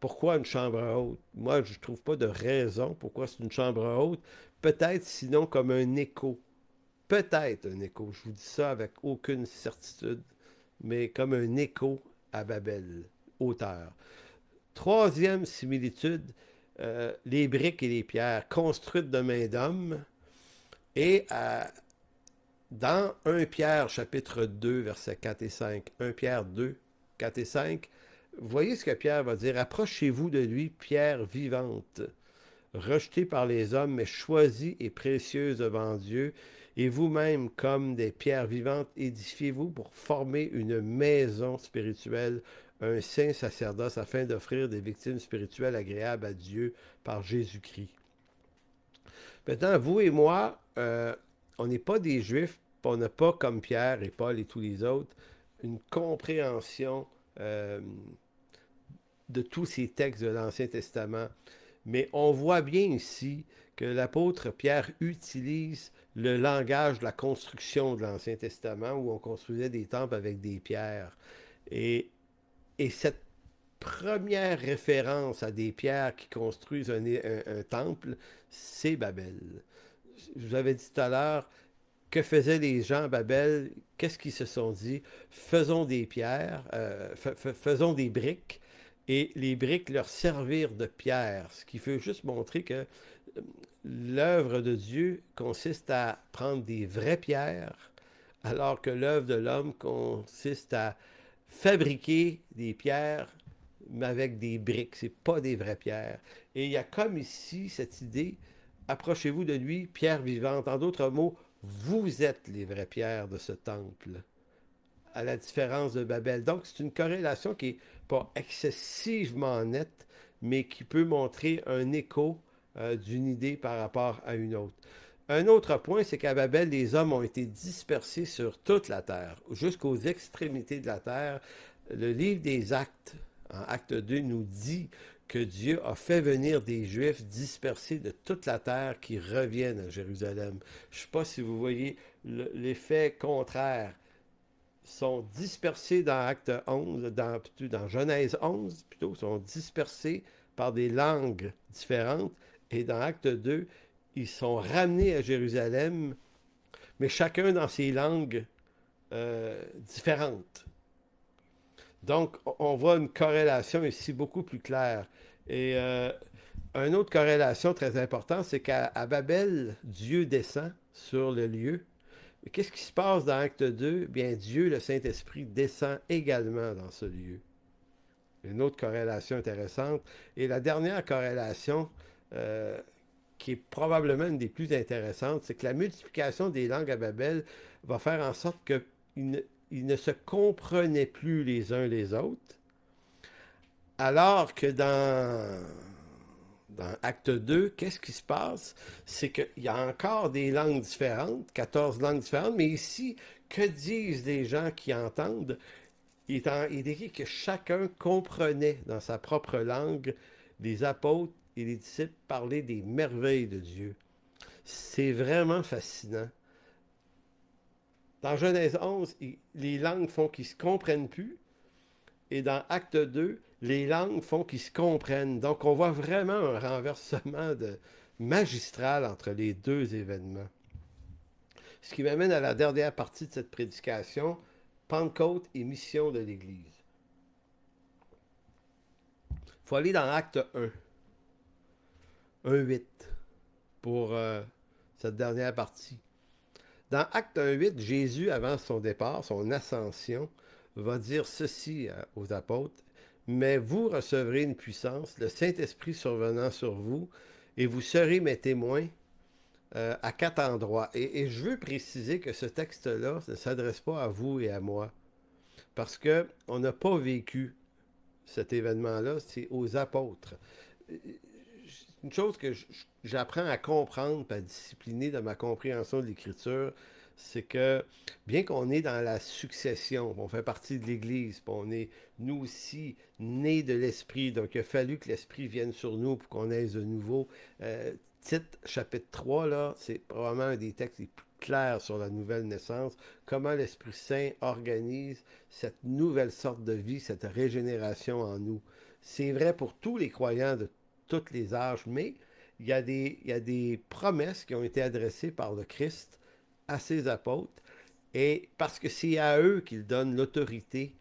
[SPEAKER 1] Pourquoi une chambre haute? Moi, je ne trouve pas de raison pourquoi c'est une chambre haute. Peut-être sinon comme un écho. Peut-être un écho. Je vous dis ça avec aucune certitude, mais comme un écho à Babel, hauteur. Troisième similitude, euh, les briques et les pierres construites de main d'homme. Et à, dans 1 Pierre chapitre 2, versets 4 et 5, 1 Pierre 2, 4 et 5, voyez ce que Pierre va dire. Approchez-vous de lui, pierre vivante, rejetée par les hommes, mais choisie et précieuse devant Dieu, et vous-même comme des pierres vivantes, édifiez-vous pour former une maison spirituelle, un saint sacerdoce, afin d'offrir des victimes spirituelles agréables à Dieu par Jésus-Christ. Maintenant, vous et moi, euh, on n'est pas des juifs on n'a pas, comme Pierre et Paul et tous les autres, une compréhension euh, de tous ces textes de l'Ancien Testament. Mais on voit bien ici que l'apôtre Pierre utilise le langage de la construction de l'Ancien Testament, où on construisait des temples avec des pierres. Et, et cette première référence à des pierres qui construisent un temple, c'est Babel. Je vous avais dit tout à l'heure, que faisaient les gens à Babel, qu'est-ce qu'ils se sont dit? Faisons des pierres, euh, faisons des briques, et les briques leur servirent de pierres, ce qui veut juste montrer que euh, l'œuvre de Dieu consiste à prendre des vraies pierres, alors que l'œuvre de l'homme consiste à fabriquer des pierres, mais avec des briques, ce pas des vraies pierres. Et il y a comme ici cette idée, approchez-vous de lui, pierre vivante. En d'autres mots, vous êtes les vraies pierres de ce temple, à la différence de Babel. Donc, c'est une corrélation qui n'est pas excessivement nette, mais qui peut montrer un écho euh, d'une idée par rapport à une autre. Un autre point, c'est qu'à Babel, les hommes ont été dispersés sur toute la terre, jusqu'aux extrémités de la terre. Le livre des actes, en acte 2, nous dit que Dieu a fait venir des Juifs dispersés de toute la terre qui reviennent à Jérusalem. Je ne sais pas si vous voyez l'effet contraire Ils sont dispersés dans Acte 11, dans, dans Genèse 11 plutôt, sont dispersés par des langues différentes. Et dans Acte 2, ils sont ramenés à Jérusalem, mais chacun dans ses langues euh, différentes. Donc, on voit une corrélation ici beaucoup plus claire. Et euh, une autre corrélation très importante, c'est qu'à Babel, Dieu descend sur le lieu. Qu'est-ce qui se passe dans Acte 2? Bien, Dieu, le Saint-Esprit, descend également dans ce lieu. Une autre corrélation intéressante. Et la dernière corrélation, euh, qui est probablement une des plus intéressantes, c'est que la multiplication des langues à Babel va faire en sorte que ils ne se comprenaient plus les uns les autres, alors que dans, dans Acte 2, qu'est-ce qui se passe? C'est qu'il y a encore des langues différentes, 14 langues différentes, mais ici, que disent les gens qui entendent? Il est, écrit que chacun comprenait dans sa propre langue les apôtres et les disciples parler des merveilles de Dieu. C'est vraiment fascinant. Dans Genèse 11, les langues font qu'ils ne se comprennent plus. Et dans Acte 2, les langues font qu'ils se comprennent. Donc, on voit vraiment un renversement magistral entre les deux événements. Ce qui m'amène à la dernière partie de cette prédication, Pentecôte et mission de l'Église. Il faut aller dans Acte 1, 1-8, pour euh, cette dernière partie. Dans Acte 8, Jésus, avant son départ, son ascension, va dire ceci euh, aux apôtres, Mais vous recevrez une puissance, le Saint-Esprit survenant sur vous, et vous serez mes témoins euh, à quatre endroits. Et, et, je veux préciser que ce texte-là ne s'adresse pas à vous et à moi, parce qu'on n'a pas vécu cet événement-là, c'est aux apôtres une chose que j'apprends à comprendre, à discipliner dans ma compréhension de l'écriture, c'est que bien qu'on est dans la succession, on fait partie de l'Église, on est nous aussi nés de l'Esprit, donc il a fallu que l'Esprit vienne sur nous pour qu'on ait de nouveau. Euh, titre, chapitre 3, là, c'est probablement un des textes les plus clairs sur la nouvelle naissance, comment l'Esprit Saint organise cette nouvelle sorte de vie, cette régénération en nous. C'est vrai pour tous les croyants de toutes les âges, mais il y, a des, promesses qui ont été adressées par le Christ à ses apôtres, et parce que c'est à eux qu'il donne l'autorité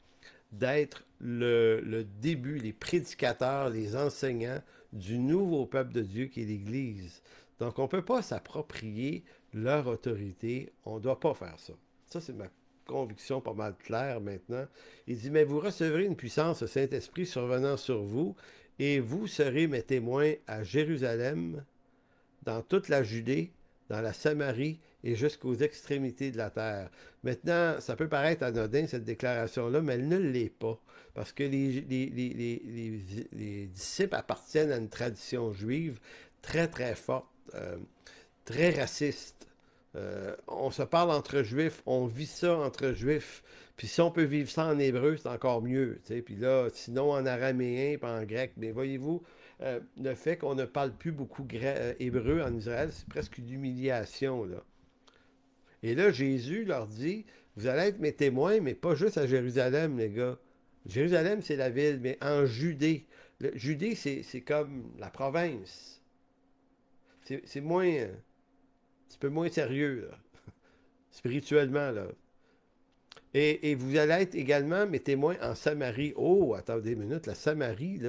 [SPEAKER 1] d'être le, début, les prédicateurs, les enseignants du nouveau peuple de Dieu qui est l'Église. Donc on ne peut pas s'approprier leur autorité, on ne doit pas faire ça. Ça, c'est ma conviction pas mal claire maintenant. Il dit, mais vous recevrez une puissance, le Saint-Esprit survenant sur vous, et vous serez mes témoins à Jérusalem, dans toute la Judée, dans la Samarie et jusqu'aux extrémités de la terre. Maintenant, ça peut paraître anodin, cette déclaration-là, mais elle ne l'est pas, parce que les, les, disciples appartiennent à une tradition juive très, très forte, euh, très raciste, euh, on se parle entre juifs, on vit ça entre juifs. Puis si on peut vivre ça en hébreu, c'est encore mieux. Puis là, sinon en araméen, pas en grec. Mais voyez-vous, euh, le fait qu'on ne parle plus beaucoup euh, hébreu en Israël, c'est presque une humiliation. Là. Et là, Jésus leur dit, vous allez être mes témoins, mais pas juste à Jérusalem, les gars. Jérusalem, c'est la ville, mais en Judée. Judée, c'est comme la province. C'est moins petit peu moins sérieux, spirituellement. Là. Et, vous allez être également mes témoins en Samarie. Oh, attendez une minute, la Samarie,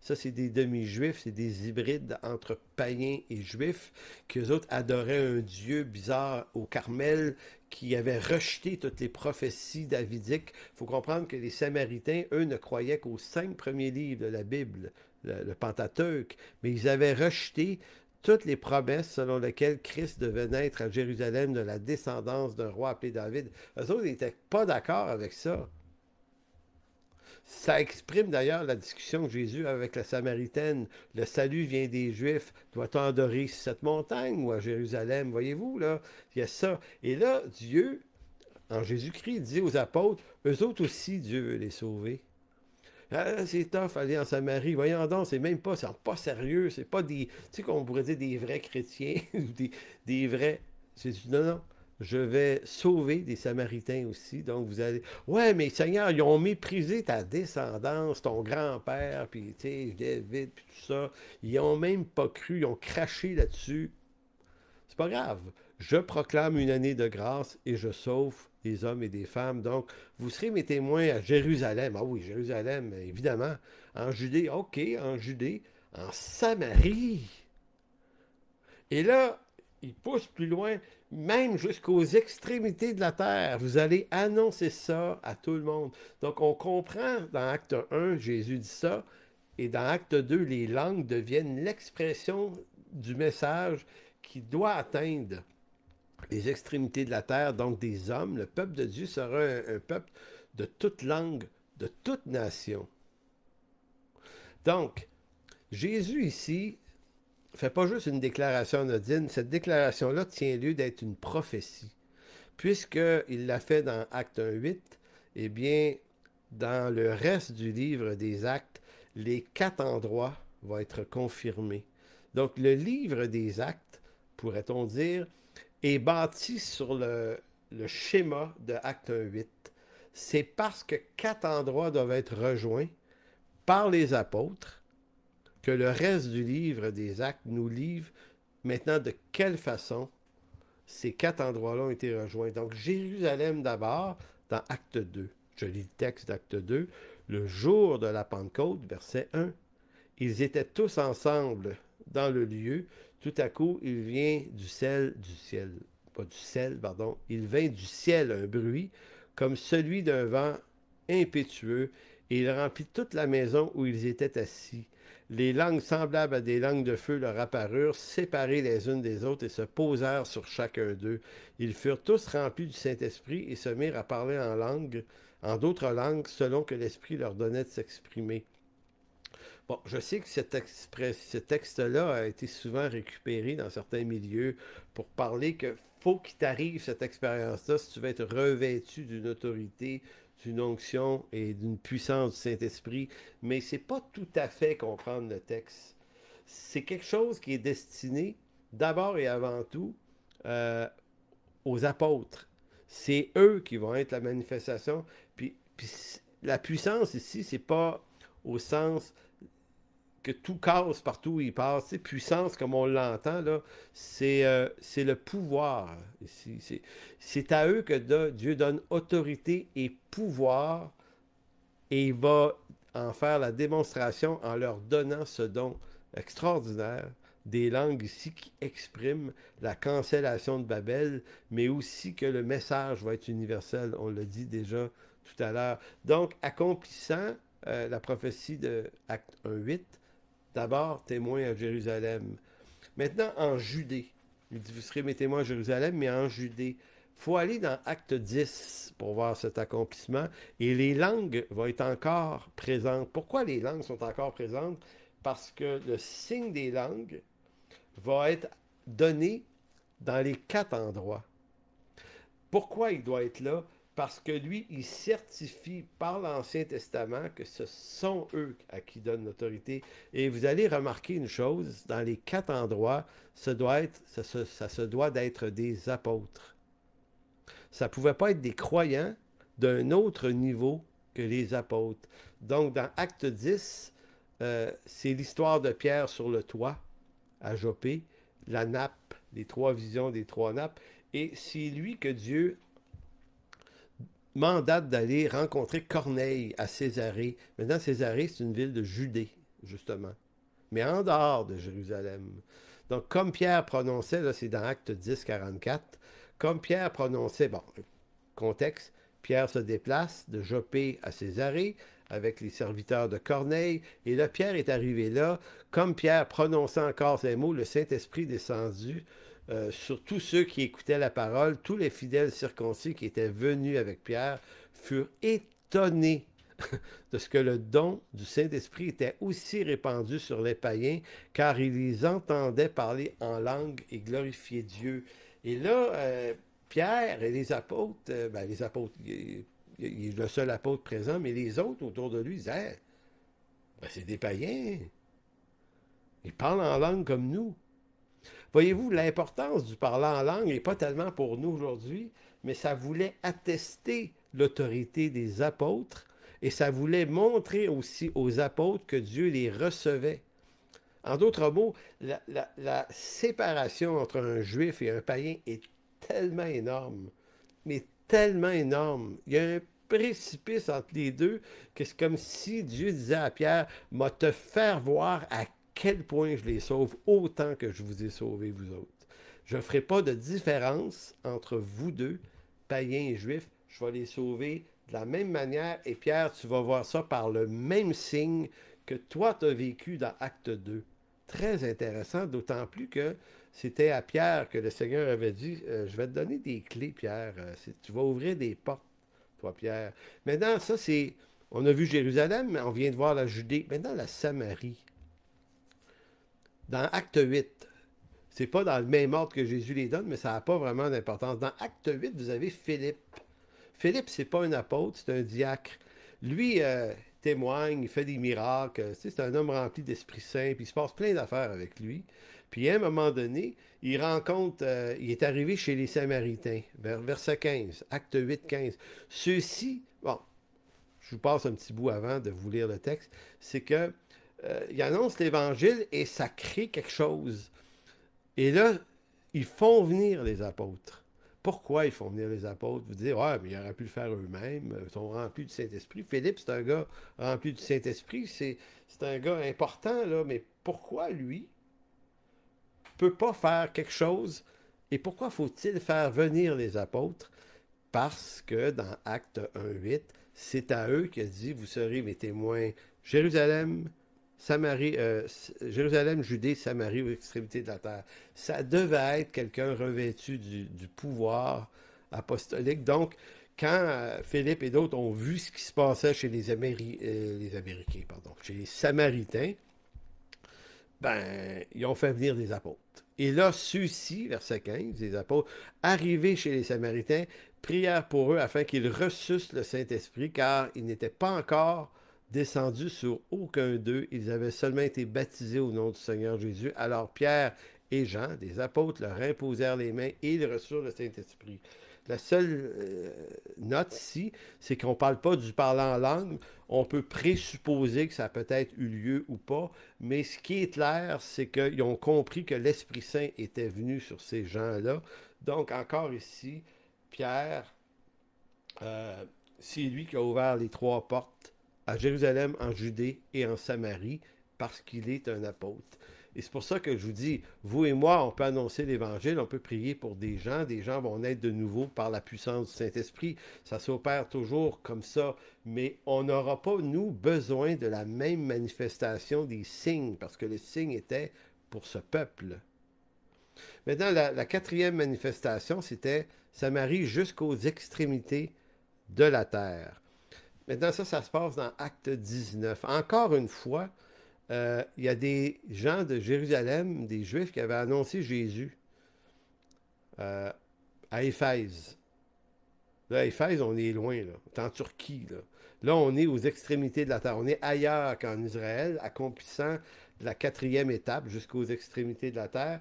[SPEAKER 1] ça c'est des demi-juifs, c'est des hybrides entre païens et juifs, eux autres adoraient un dieu bizarre au Carmel qui avait rejeté toutes les prophéties davidiques. Il faut comprendre que les Samaritains, eux, ne croyaient qu'aux cinq premiers livres de la Bible, le, le Pentateuque, mais ils avaient rejeté toutes les promesses selon lesquelles Christ devait naître à Jérusalem de la descendance d'un roi appelé David. Eux autres n'étaient pas d'accord avec ça. Ça exprime d'ailleurs la discussion que Jésus avec la Samaritaine. Le salut vient des Juifs. Doit-on adorer cette montagne ou à Jérusalem? Voyez-vous, là, il y a ça. Et là, Dieu, en Jésus-Christ, dit aux apôtres, eux autres aussi, Dieu veut les sauver. Ah, c'est tough aller en Samarie. Voyons donc, c'est même pas, c'est pas sérieux. C'est pas des, tu sais, qu'on pourrait dire des vrais chrétiens ou des, des vrais. Non, non. Je vais sauver des Samaritains aussi. Donc, vous allez. Ouais, mais Seigneur, ils ont méprisé ta descendance, ton grand-père, puis, tu sais, David, puis tout ça. Ils ont même pas cru, ils ont craché là-dessus. C'est pas grave. Je proclame une année de grâce et je sauve des hommes et des femmes. Donc, vous serez mes témoins à Jérusalem. Ah oui, Jérusalem, évidemment. En Judée, OK, en Judée. En Samarie. Et là, il pousse plus loin, même jusqu'aux extrémités de la terre. Vous allez annoncer ça à tout le monde. Donc, on comprend dans Acte 1, Jésus dit ça. Et dans Acte 2, les langues deviennent l'expression du message qui doit atteindre les extrémités de la terre, donc des hommes, le peuple de Dieu sera un, peuple de toute langue, de toute nation. Donc, Jésus ici fait pas juste une déclaration anodine, cette déclaration-là tient lieu d'être une prophétie. Puisqu'il l'a fait dans Acte 8, eh bien, dans le reste du livre des Actes, les quatre endroits vont être confirmés. Donc, le livre des Actes, pourrait-on dire, est bâti sur le, schéma de Acte 1-8. C'est parce que quatre endroits doivent être rejoints par les apôtres que le reste du livre des Actes nous livre maintenant de quelle façon ces quatre endroits-là ont été rejoints. Donc Jérusalem d'abord dans Acte 2. Je lis le texte d'Acte 2. Le jour de la Pentecôte, verset 1. Ils étaient tous ensemble dans le lieu tout à coup, il vient du ciel, du ciel, pas du ciel, pardon, il vint du ciel un bruit comme celui d'un vent impétueux, et il remplit toute la maison où ils étaient assis. Les langues semblables à des langues de feu leur apparurent, séparées les unes des autres, et se posèrent sur chacun d'eux. Ils furent tous remplis du Saint-Esprit et se mirent à parler en langue, en d'autres langues, selon que l'Esprit leur donnait de s'exprimer je sais que cet ce texte-là a été souvent récupéré dans certains milieux pour parler que faut qu'il t'arrive cette expérience-là si tu veux être revêtu d'une autorité, d'une onction et d'une puissance du Saint-Esprit, mais c'est pas tout à fait comprendre le texte. C'est quelque chose qui est destiné d'abord et avant tout euh, aux apôtres. C'est eux qui vont être la manifestation. Puis, la puissance ici, c'est pas au sens que tout casse partout où il passe. puissance, comme on l'entend, là, c'est, euh, c'est le pouvoir. C'est, à eux que Dieu donne autorité et pouvoir et il va en faire la démonstration en leur donnant ce don extraordinaire des langues ici qui expriment la cancellation de Babel, mais aussi que le message va être universel, on le dit déjà tout à l'heure. Donc, accomplissant euh, la prophétie de Acte 1.8, d'abord témoin à Jérusalem. Maintenant, en Judée. Il dit, vous serez mes témoins à Jérusalem, mais en Judée. faut aller dans Acte 10 pour voir cet accomplissement. Et les langues vont être encore présentes. Pourquoi les langues sont encore présentes? Parce que le signe des langues va être donné dans les quatre endroits. Pourquoi il doit être là? Parce que lui, il certifie par l'Ancien Testament que ce sont eux à qui donne l'autorité. Et vous allez remarquer une chose, dans les quatre endroits, ça, se doit d'être des apôtres. Ça ne pouvait pas être des croyants d'un autre niveau que les apôtres. Donc, dans Acte 10, euh, c'est l'histoire de Pierre sur le toit, à Jopé, la nappe, les trois visions des trois nappes. Et c'est lui que Dieu mandate d'aller rencontrer Corneille à Césarée. Maintenant, Césarée, c'est une ville de Judée, justement, mais en dehors de Jérusalem. Donc, comme Pierre prononçait, là, c'est dans Acte 10, 44, comme Pierre prononçait, bon, contexte, Pierre se déplace de Jopé à Césarée avec les serviteurs de Corneille, et là, Pierre est arrivé là. Comme Pierre prononçait encore ces mots, le Saint-Esprit descendu euh, sur tous ceux qui écoutaient la parole, tous les fidèles circoncis qui étaient venus avec Pierre furent étonnés de ce que le don du Saint-Esprit était aussi répandu sur les païens, car ils les entendaient parler en langue et glorifier Dieu. Et là, euh, Pierre et les apôtres, euh, ben, les apôtres, il, est le seul apôtre présent, mais les autres autour de lui disaient, ben, c'est des païens. Ils parlent en langue comme nous. Voyez-vous, l'importance du parler en langue n'est pas tellement pour nous aujourd'hui, mais ça voulait attester l'autorité des apôtres et ça voulait montrer aussi aux apôtres que Dieu les recevait. En d'autres mots, la, séparation entre un juif et un païen est tellement énorme, mais tellement énorme. Il y a un précipice entre les deux que c'est comme si Dieu disait à Pierre, « moi te faire voir à quel point je les sauve autant que je vous ai sauvés, vous autres. Je ne ferai pas de différence entre vous deux, païens et juifs. Je vais les sauver de la même manière. Et Pierre, tu vas voir ça par le même signe que toi, tu as vécu dans Acte 2. Très intéressant, d'autant plus que c'était à Pierre que le Seigneur avait dit euh, Je vais te donner des clés, Pierre. Euh, tu vas ouvrir des portes, toi, Pierre. Maintenant, ça, c'est. On a vu Jérusalem, mais on vient de voir la Judée. Maintenant, la Samarie dans Acte 8, c'est pas dans le même ordre que Jésus les donne, mais ça n'a pas vraiment d'importance. Dans Acte 8, vous avez Philippe. Philippe, c'est pas un apôtre, c'est un diacre. Lui euh, témoigne, il fait des miracles. C'est un homme rempli d'Esprit Saint, puis il se passe plein d'affaires avec lui. Puis à un moment donné, il rencontre, euh, il est arrivé chez les Samaritains, vers verset 15, acte 8, 15. Ceux-ci, bon, je vous passe un petit bout avant de vous lire le texte, c'est que euh, il annonce l'Évangile et ça crée quelque chose. Et là, ils font venir les apôtres. Pourquoi ils font venir les apôtres? Vous dites, ouais, mais ils auraient pu le faire eux-mêmes. Ils sont remplis du Saint-Esprit. Philippe, c'est un gars rempli du Saint-Esprit. C'est un gars important, là. Mais pourquoi lui peut pas faire quelque chose? Et pourquoi faut-il faire venir les apôtres? Parce que dans Acte 1.8, c'est à eux qu'il dit, vous serez mes témoins Jérusalem, Samarie, euh, Jérusalem, Judée, Samarie, aux extrémités de la terre. Ça devait être quelqu'un revêtu du, pouvoir apostolique. Donc, quand euh, Philippe et d'autres ont vu ce qui se passait chez les, euh, les Américains, pardon, chez les Samaritains, ben, ils ont fait venir des apôtres. Et là, ceux-ci, verset 15, les apôtres, arrivés chez les Samaritains, prièrent pour eux afin qu'ils reçussent le Saint-Esprit, car ils n'étaient pas encore descendu sur aucun d'eux. Ils avaient seulement été baptisés au nom du Seigneur Jésus. Alors Pierre et Jean, des apôtres, leur imposèrent les mains et ils reçurent le Saint-Esprit. La seule euh, note ici, c'est qu'on ne parle pas du parlant en langue. On peut présupposer que ça a peut-être eu lieu ou pas, mais ce qui est clair, c'est qu'ils ont compris que l'Esprit Saint était venu sur ces gens-là. Donc, encore ici, Pierre, euh, c'est lui qui a ouvert les trois portes à Jérusalem, en Judée et en Samarie, parce qu'il est un apôtre. Et c'est pour ça que je vous dis, vous et moi, on peut annoncer l'Évangile, on peut prier pour des gens, des gens vont naître de nouveau par la puissance du Saint-Esprit, ça s'opère toujours comme ça, mais on n'aura pas, nous, besoin de la même manifestation des signes, parce que les signes étaient pour ce peuple. Maintenant, la quatrième manifestation, c'était Samarie jusqu'aux extrémités de la terre. Maintenant, ça, ça se passe dans Acte 19. Encore une fois, euh, il y a des gens de Jérusalem, des Juifs, qui avaient annoncé Jésus euh, à Éphèse. Là, à Éphèse, on est loin, là. On est en Turquie, là. Là, on est aux extrémités de la terre. On est ailleurs qu'en Israël, accomplissant la quatrième étape jusqu'aux extrémités de la terre.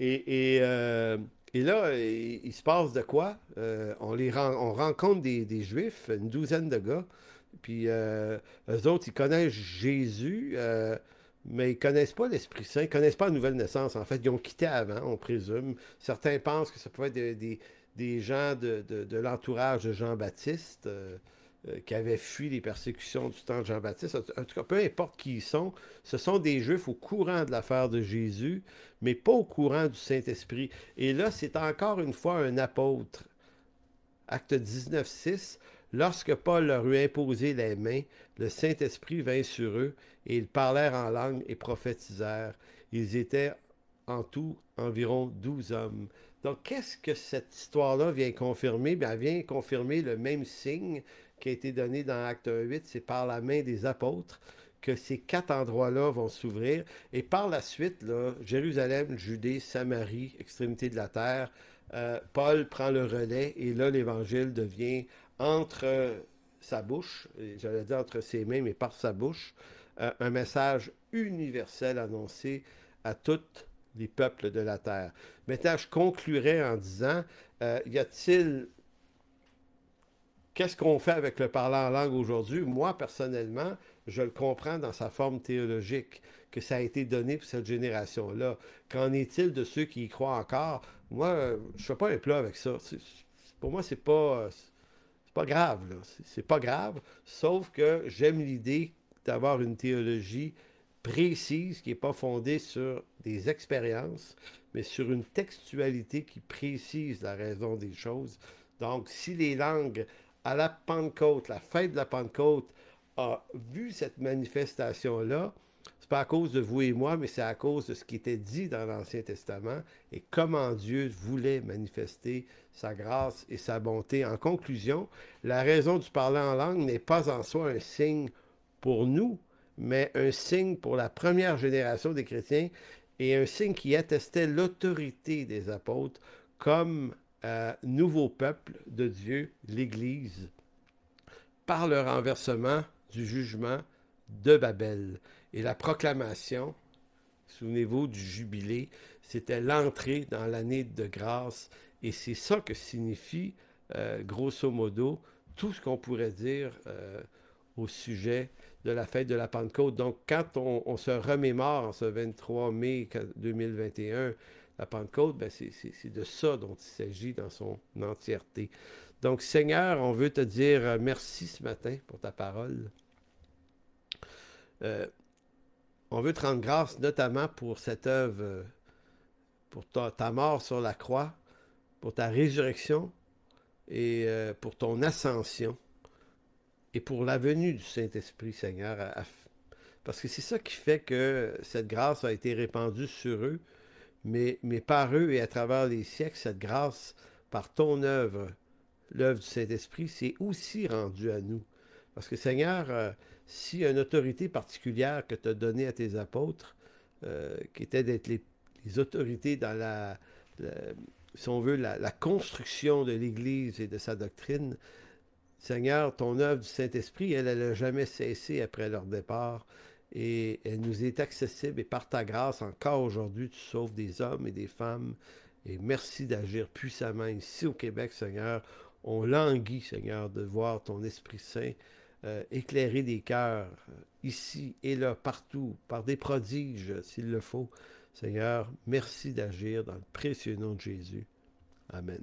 [SPEAKER 1] Et, euh, et là, euh, il, se passe de quoi? Euh, on, les rencontre des, Juifs, une douzaine de gars. Puis euh, eux autres, ils connaissent Jésus, euh, mais ils connaissent pas l'Esprit Saint, ils connaissent pas la nouvelle naissance. En fait, ils ont quitté avant, on présume. Certains pensent que ça pouvait être des, gens de l'entourage de Jean-Baptiste. Euh, qui avaient fui les persécutions du temps de Jean-Baptiste. En tout cas, peu importe qui ils sont, ce sont des Juifs au courant de l'affaire de Jésus, mais pas au courant du Saint-Esprit. Et là, c'est encore une fois un apôtre. Acte 19, 6. Lorsque Paul leur eut imposé les mains, le Saint-Esprit vint sur eux, et ils parlèrent en langue et prophétisèrent. Ils étaient en tout environ douze hommes. Donc, qu'est-ce que cette histoire-là vient confirmer? Bien, elle vient confirmer le même signe qui a été donné dans Acte 8, c'est par la main des apôtres que ces quatre endroits-là vont s'ouvrir. Et par la suite, là, Jérusalem, Judée, Samarie, extrémité de la terre, euh, Paul prend le relais et là, l'Évangile devient entre euh, sa bouche, j'allais dire entre ses mains, mais par sa bouche, euh, un message universel annoncé à tous les peuples de la terre. Maintenant, je conclurai en disant, y a-t-il Qu'est-ce qu'on fait avec le parler en langue aujourd'hui? Moi, personnellement, je le comprends dans sa forme théologique, que ça a été donné pour cette génération-là. Qu'en est-il de ceux qui y croient encore? Moi, je ne fais pas un plat avec ça. Pour moi, c'est pas. C'est pas grave, là. C'est pas grave, sauf que j'aime l'idée d'avoir une théologie précise qui n'est pas fondée sur des expériences, mais sur une textualité qui précise la raison des choses. Donc, si les langues à la Pentecôte, la fête de la Pentecôte, a vu cette manifestation-là, c'est pas à cause de vous et moi, mais c'est à cause de ce qui était dit dans l'Ancien Testament et comment Dieu voulait manifester sa grâce et sa bonté. En conclusion, la raison du parler en langue n'est pas en soi un signe pour nous, mais un signe pour la première génération des chrétiens et un signe qui attestait l'autorité des apôtres comme euh, nouveau peuple de Dieu, l'Église, par le renversement du jugement de Babel et la proclamation, souvenez-vous du jubilé, c'était l'entrée dans l'année de grâce et c'est ça que signifie, euh, grosso modo, tout ce qu'on pourrait dire euh, au sujet de la fête de la Pentecôte. Donc, quand on, se remémore ce 23 mai 2021, la Pentecôte, ben, c'est de ça dont il s'agit dans son entièreté. Donc, Seigneur, on veut te dire euh, merci ce matin pour ta parole. Euh, on veut te rendre grâce notamment pour cette œuvre, euh, pour ta, mort sur la croix, pour ta résurrection et pour ton ascension et pour la venue du Saint-Esprit, Seigneur. parce que c'est ça qui fait que cette grâce a été répandue sur eux mais, par eux et à travers les siècles, cette grâce par ton œuvre, l'œuvre du Saint-Esprit, s'est aussi rendue à nous. Parce que Seigneur, euh, si une autorité particulière que tu as donnée à tes apôtres, euh, qui était d'être les, autorités dans la, veut, la, construction de l'Église et de sa doctrine, Seigneur, ton œuvre du Saint-Esprit, elle, elle n'a jamais cessé après leur départ et elle nous est accessible et par ta grâce encore aujourd'hui, tu sauves des hommes et des femmes. Et merci d'agir puissamment ici au Québec, Seigneur. On languit, Seigneur, de voir ton Esprit Saint euh, éclairer des cœurs euh, ici et là, partout, par des prodiges, s'il le faut. Seigneur, merci d'agir dans le précieux nom de Jésus. Amen.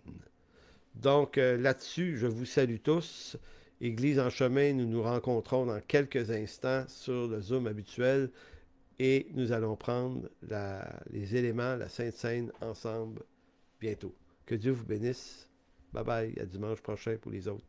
[SPEAKER 1] Donc euh, là-dessus, je vous salue tous. Église en chemin, nous nous rencontrons dans quelques instants sur le Zoom habituel et nous allons prendre les éléments, la Sainte Seine ensemble bientôt. Que Dieu vous bénisse. Bye bye, à dimanche prochain pour les autres.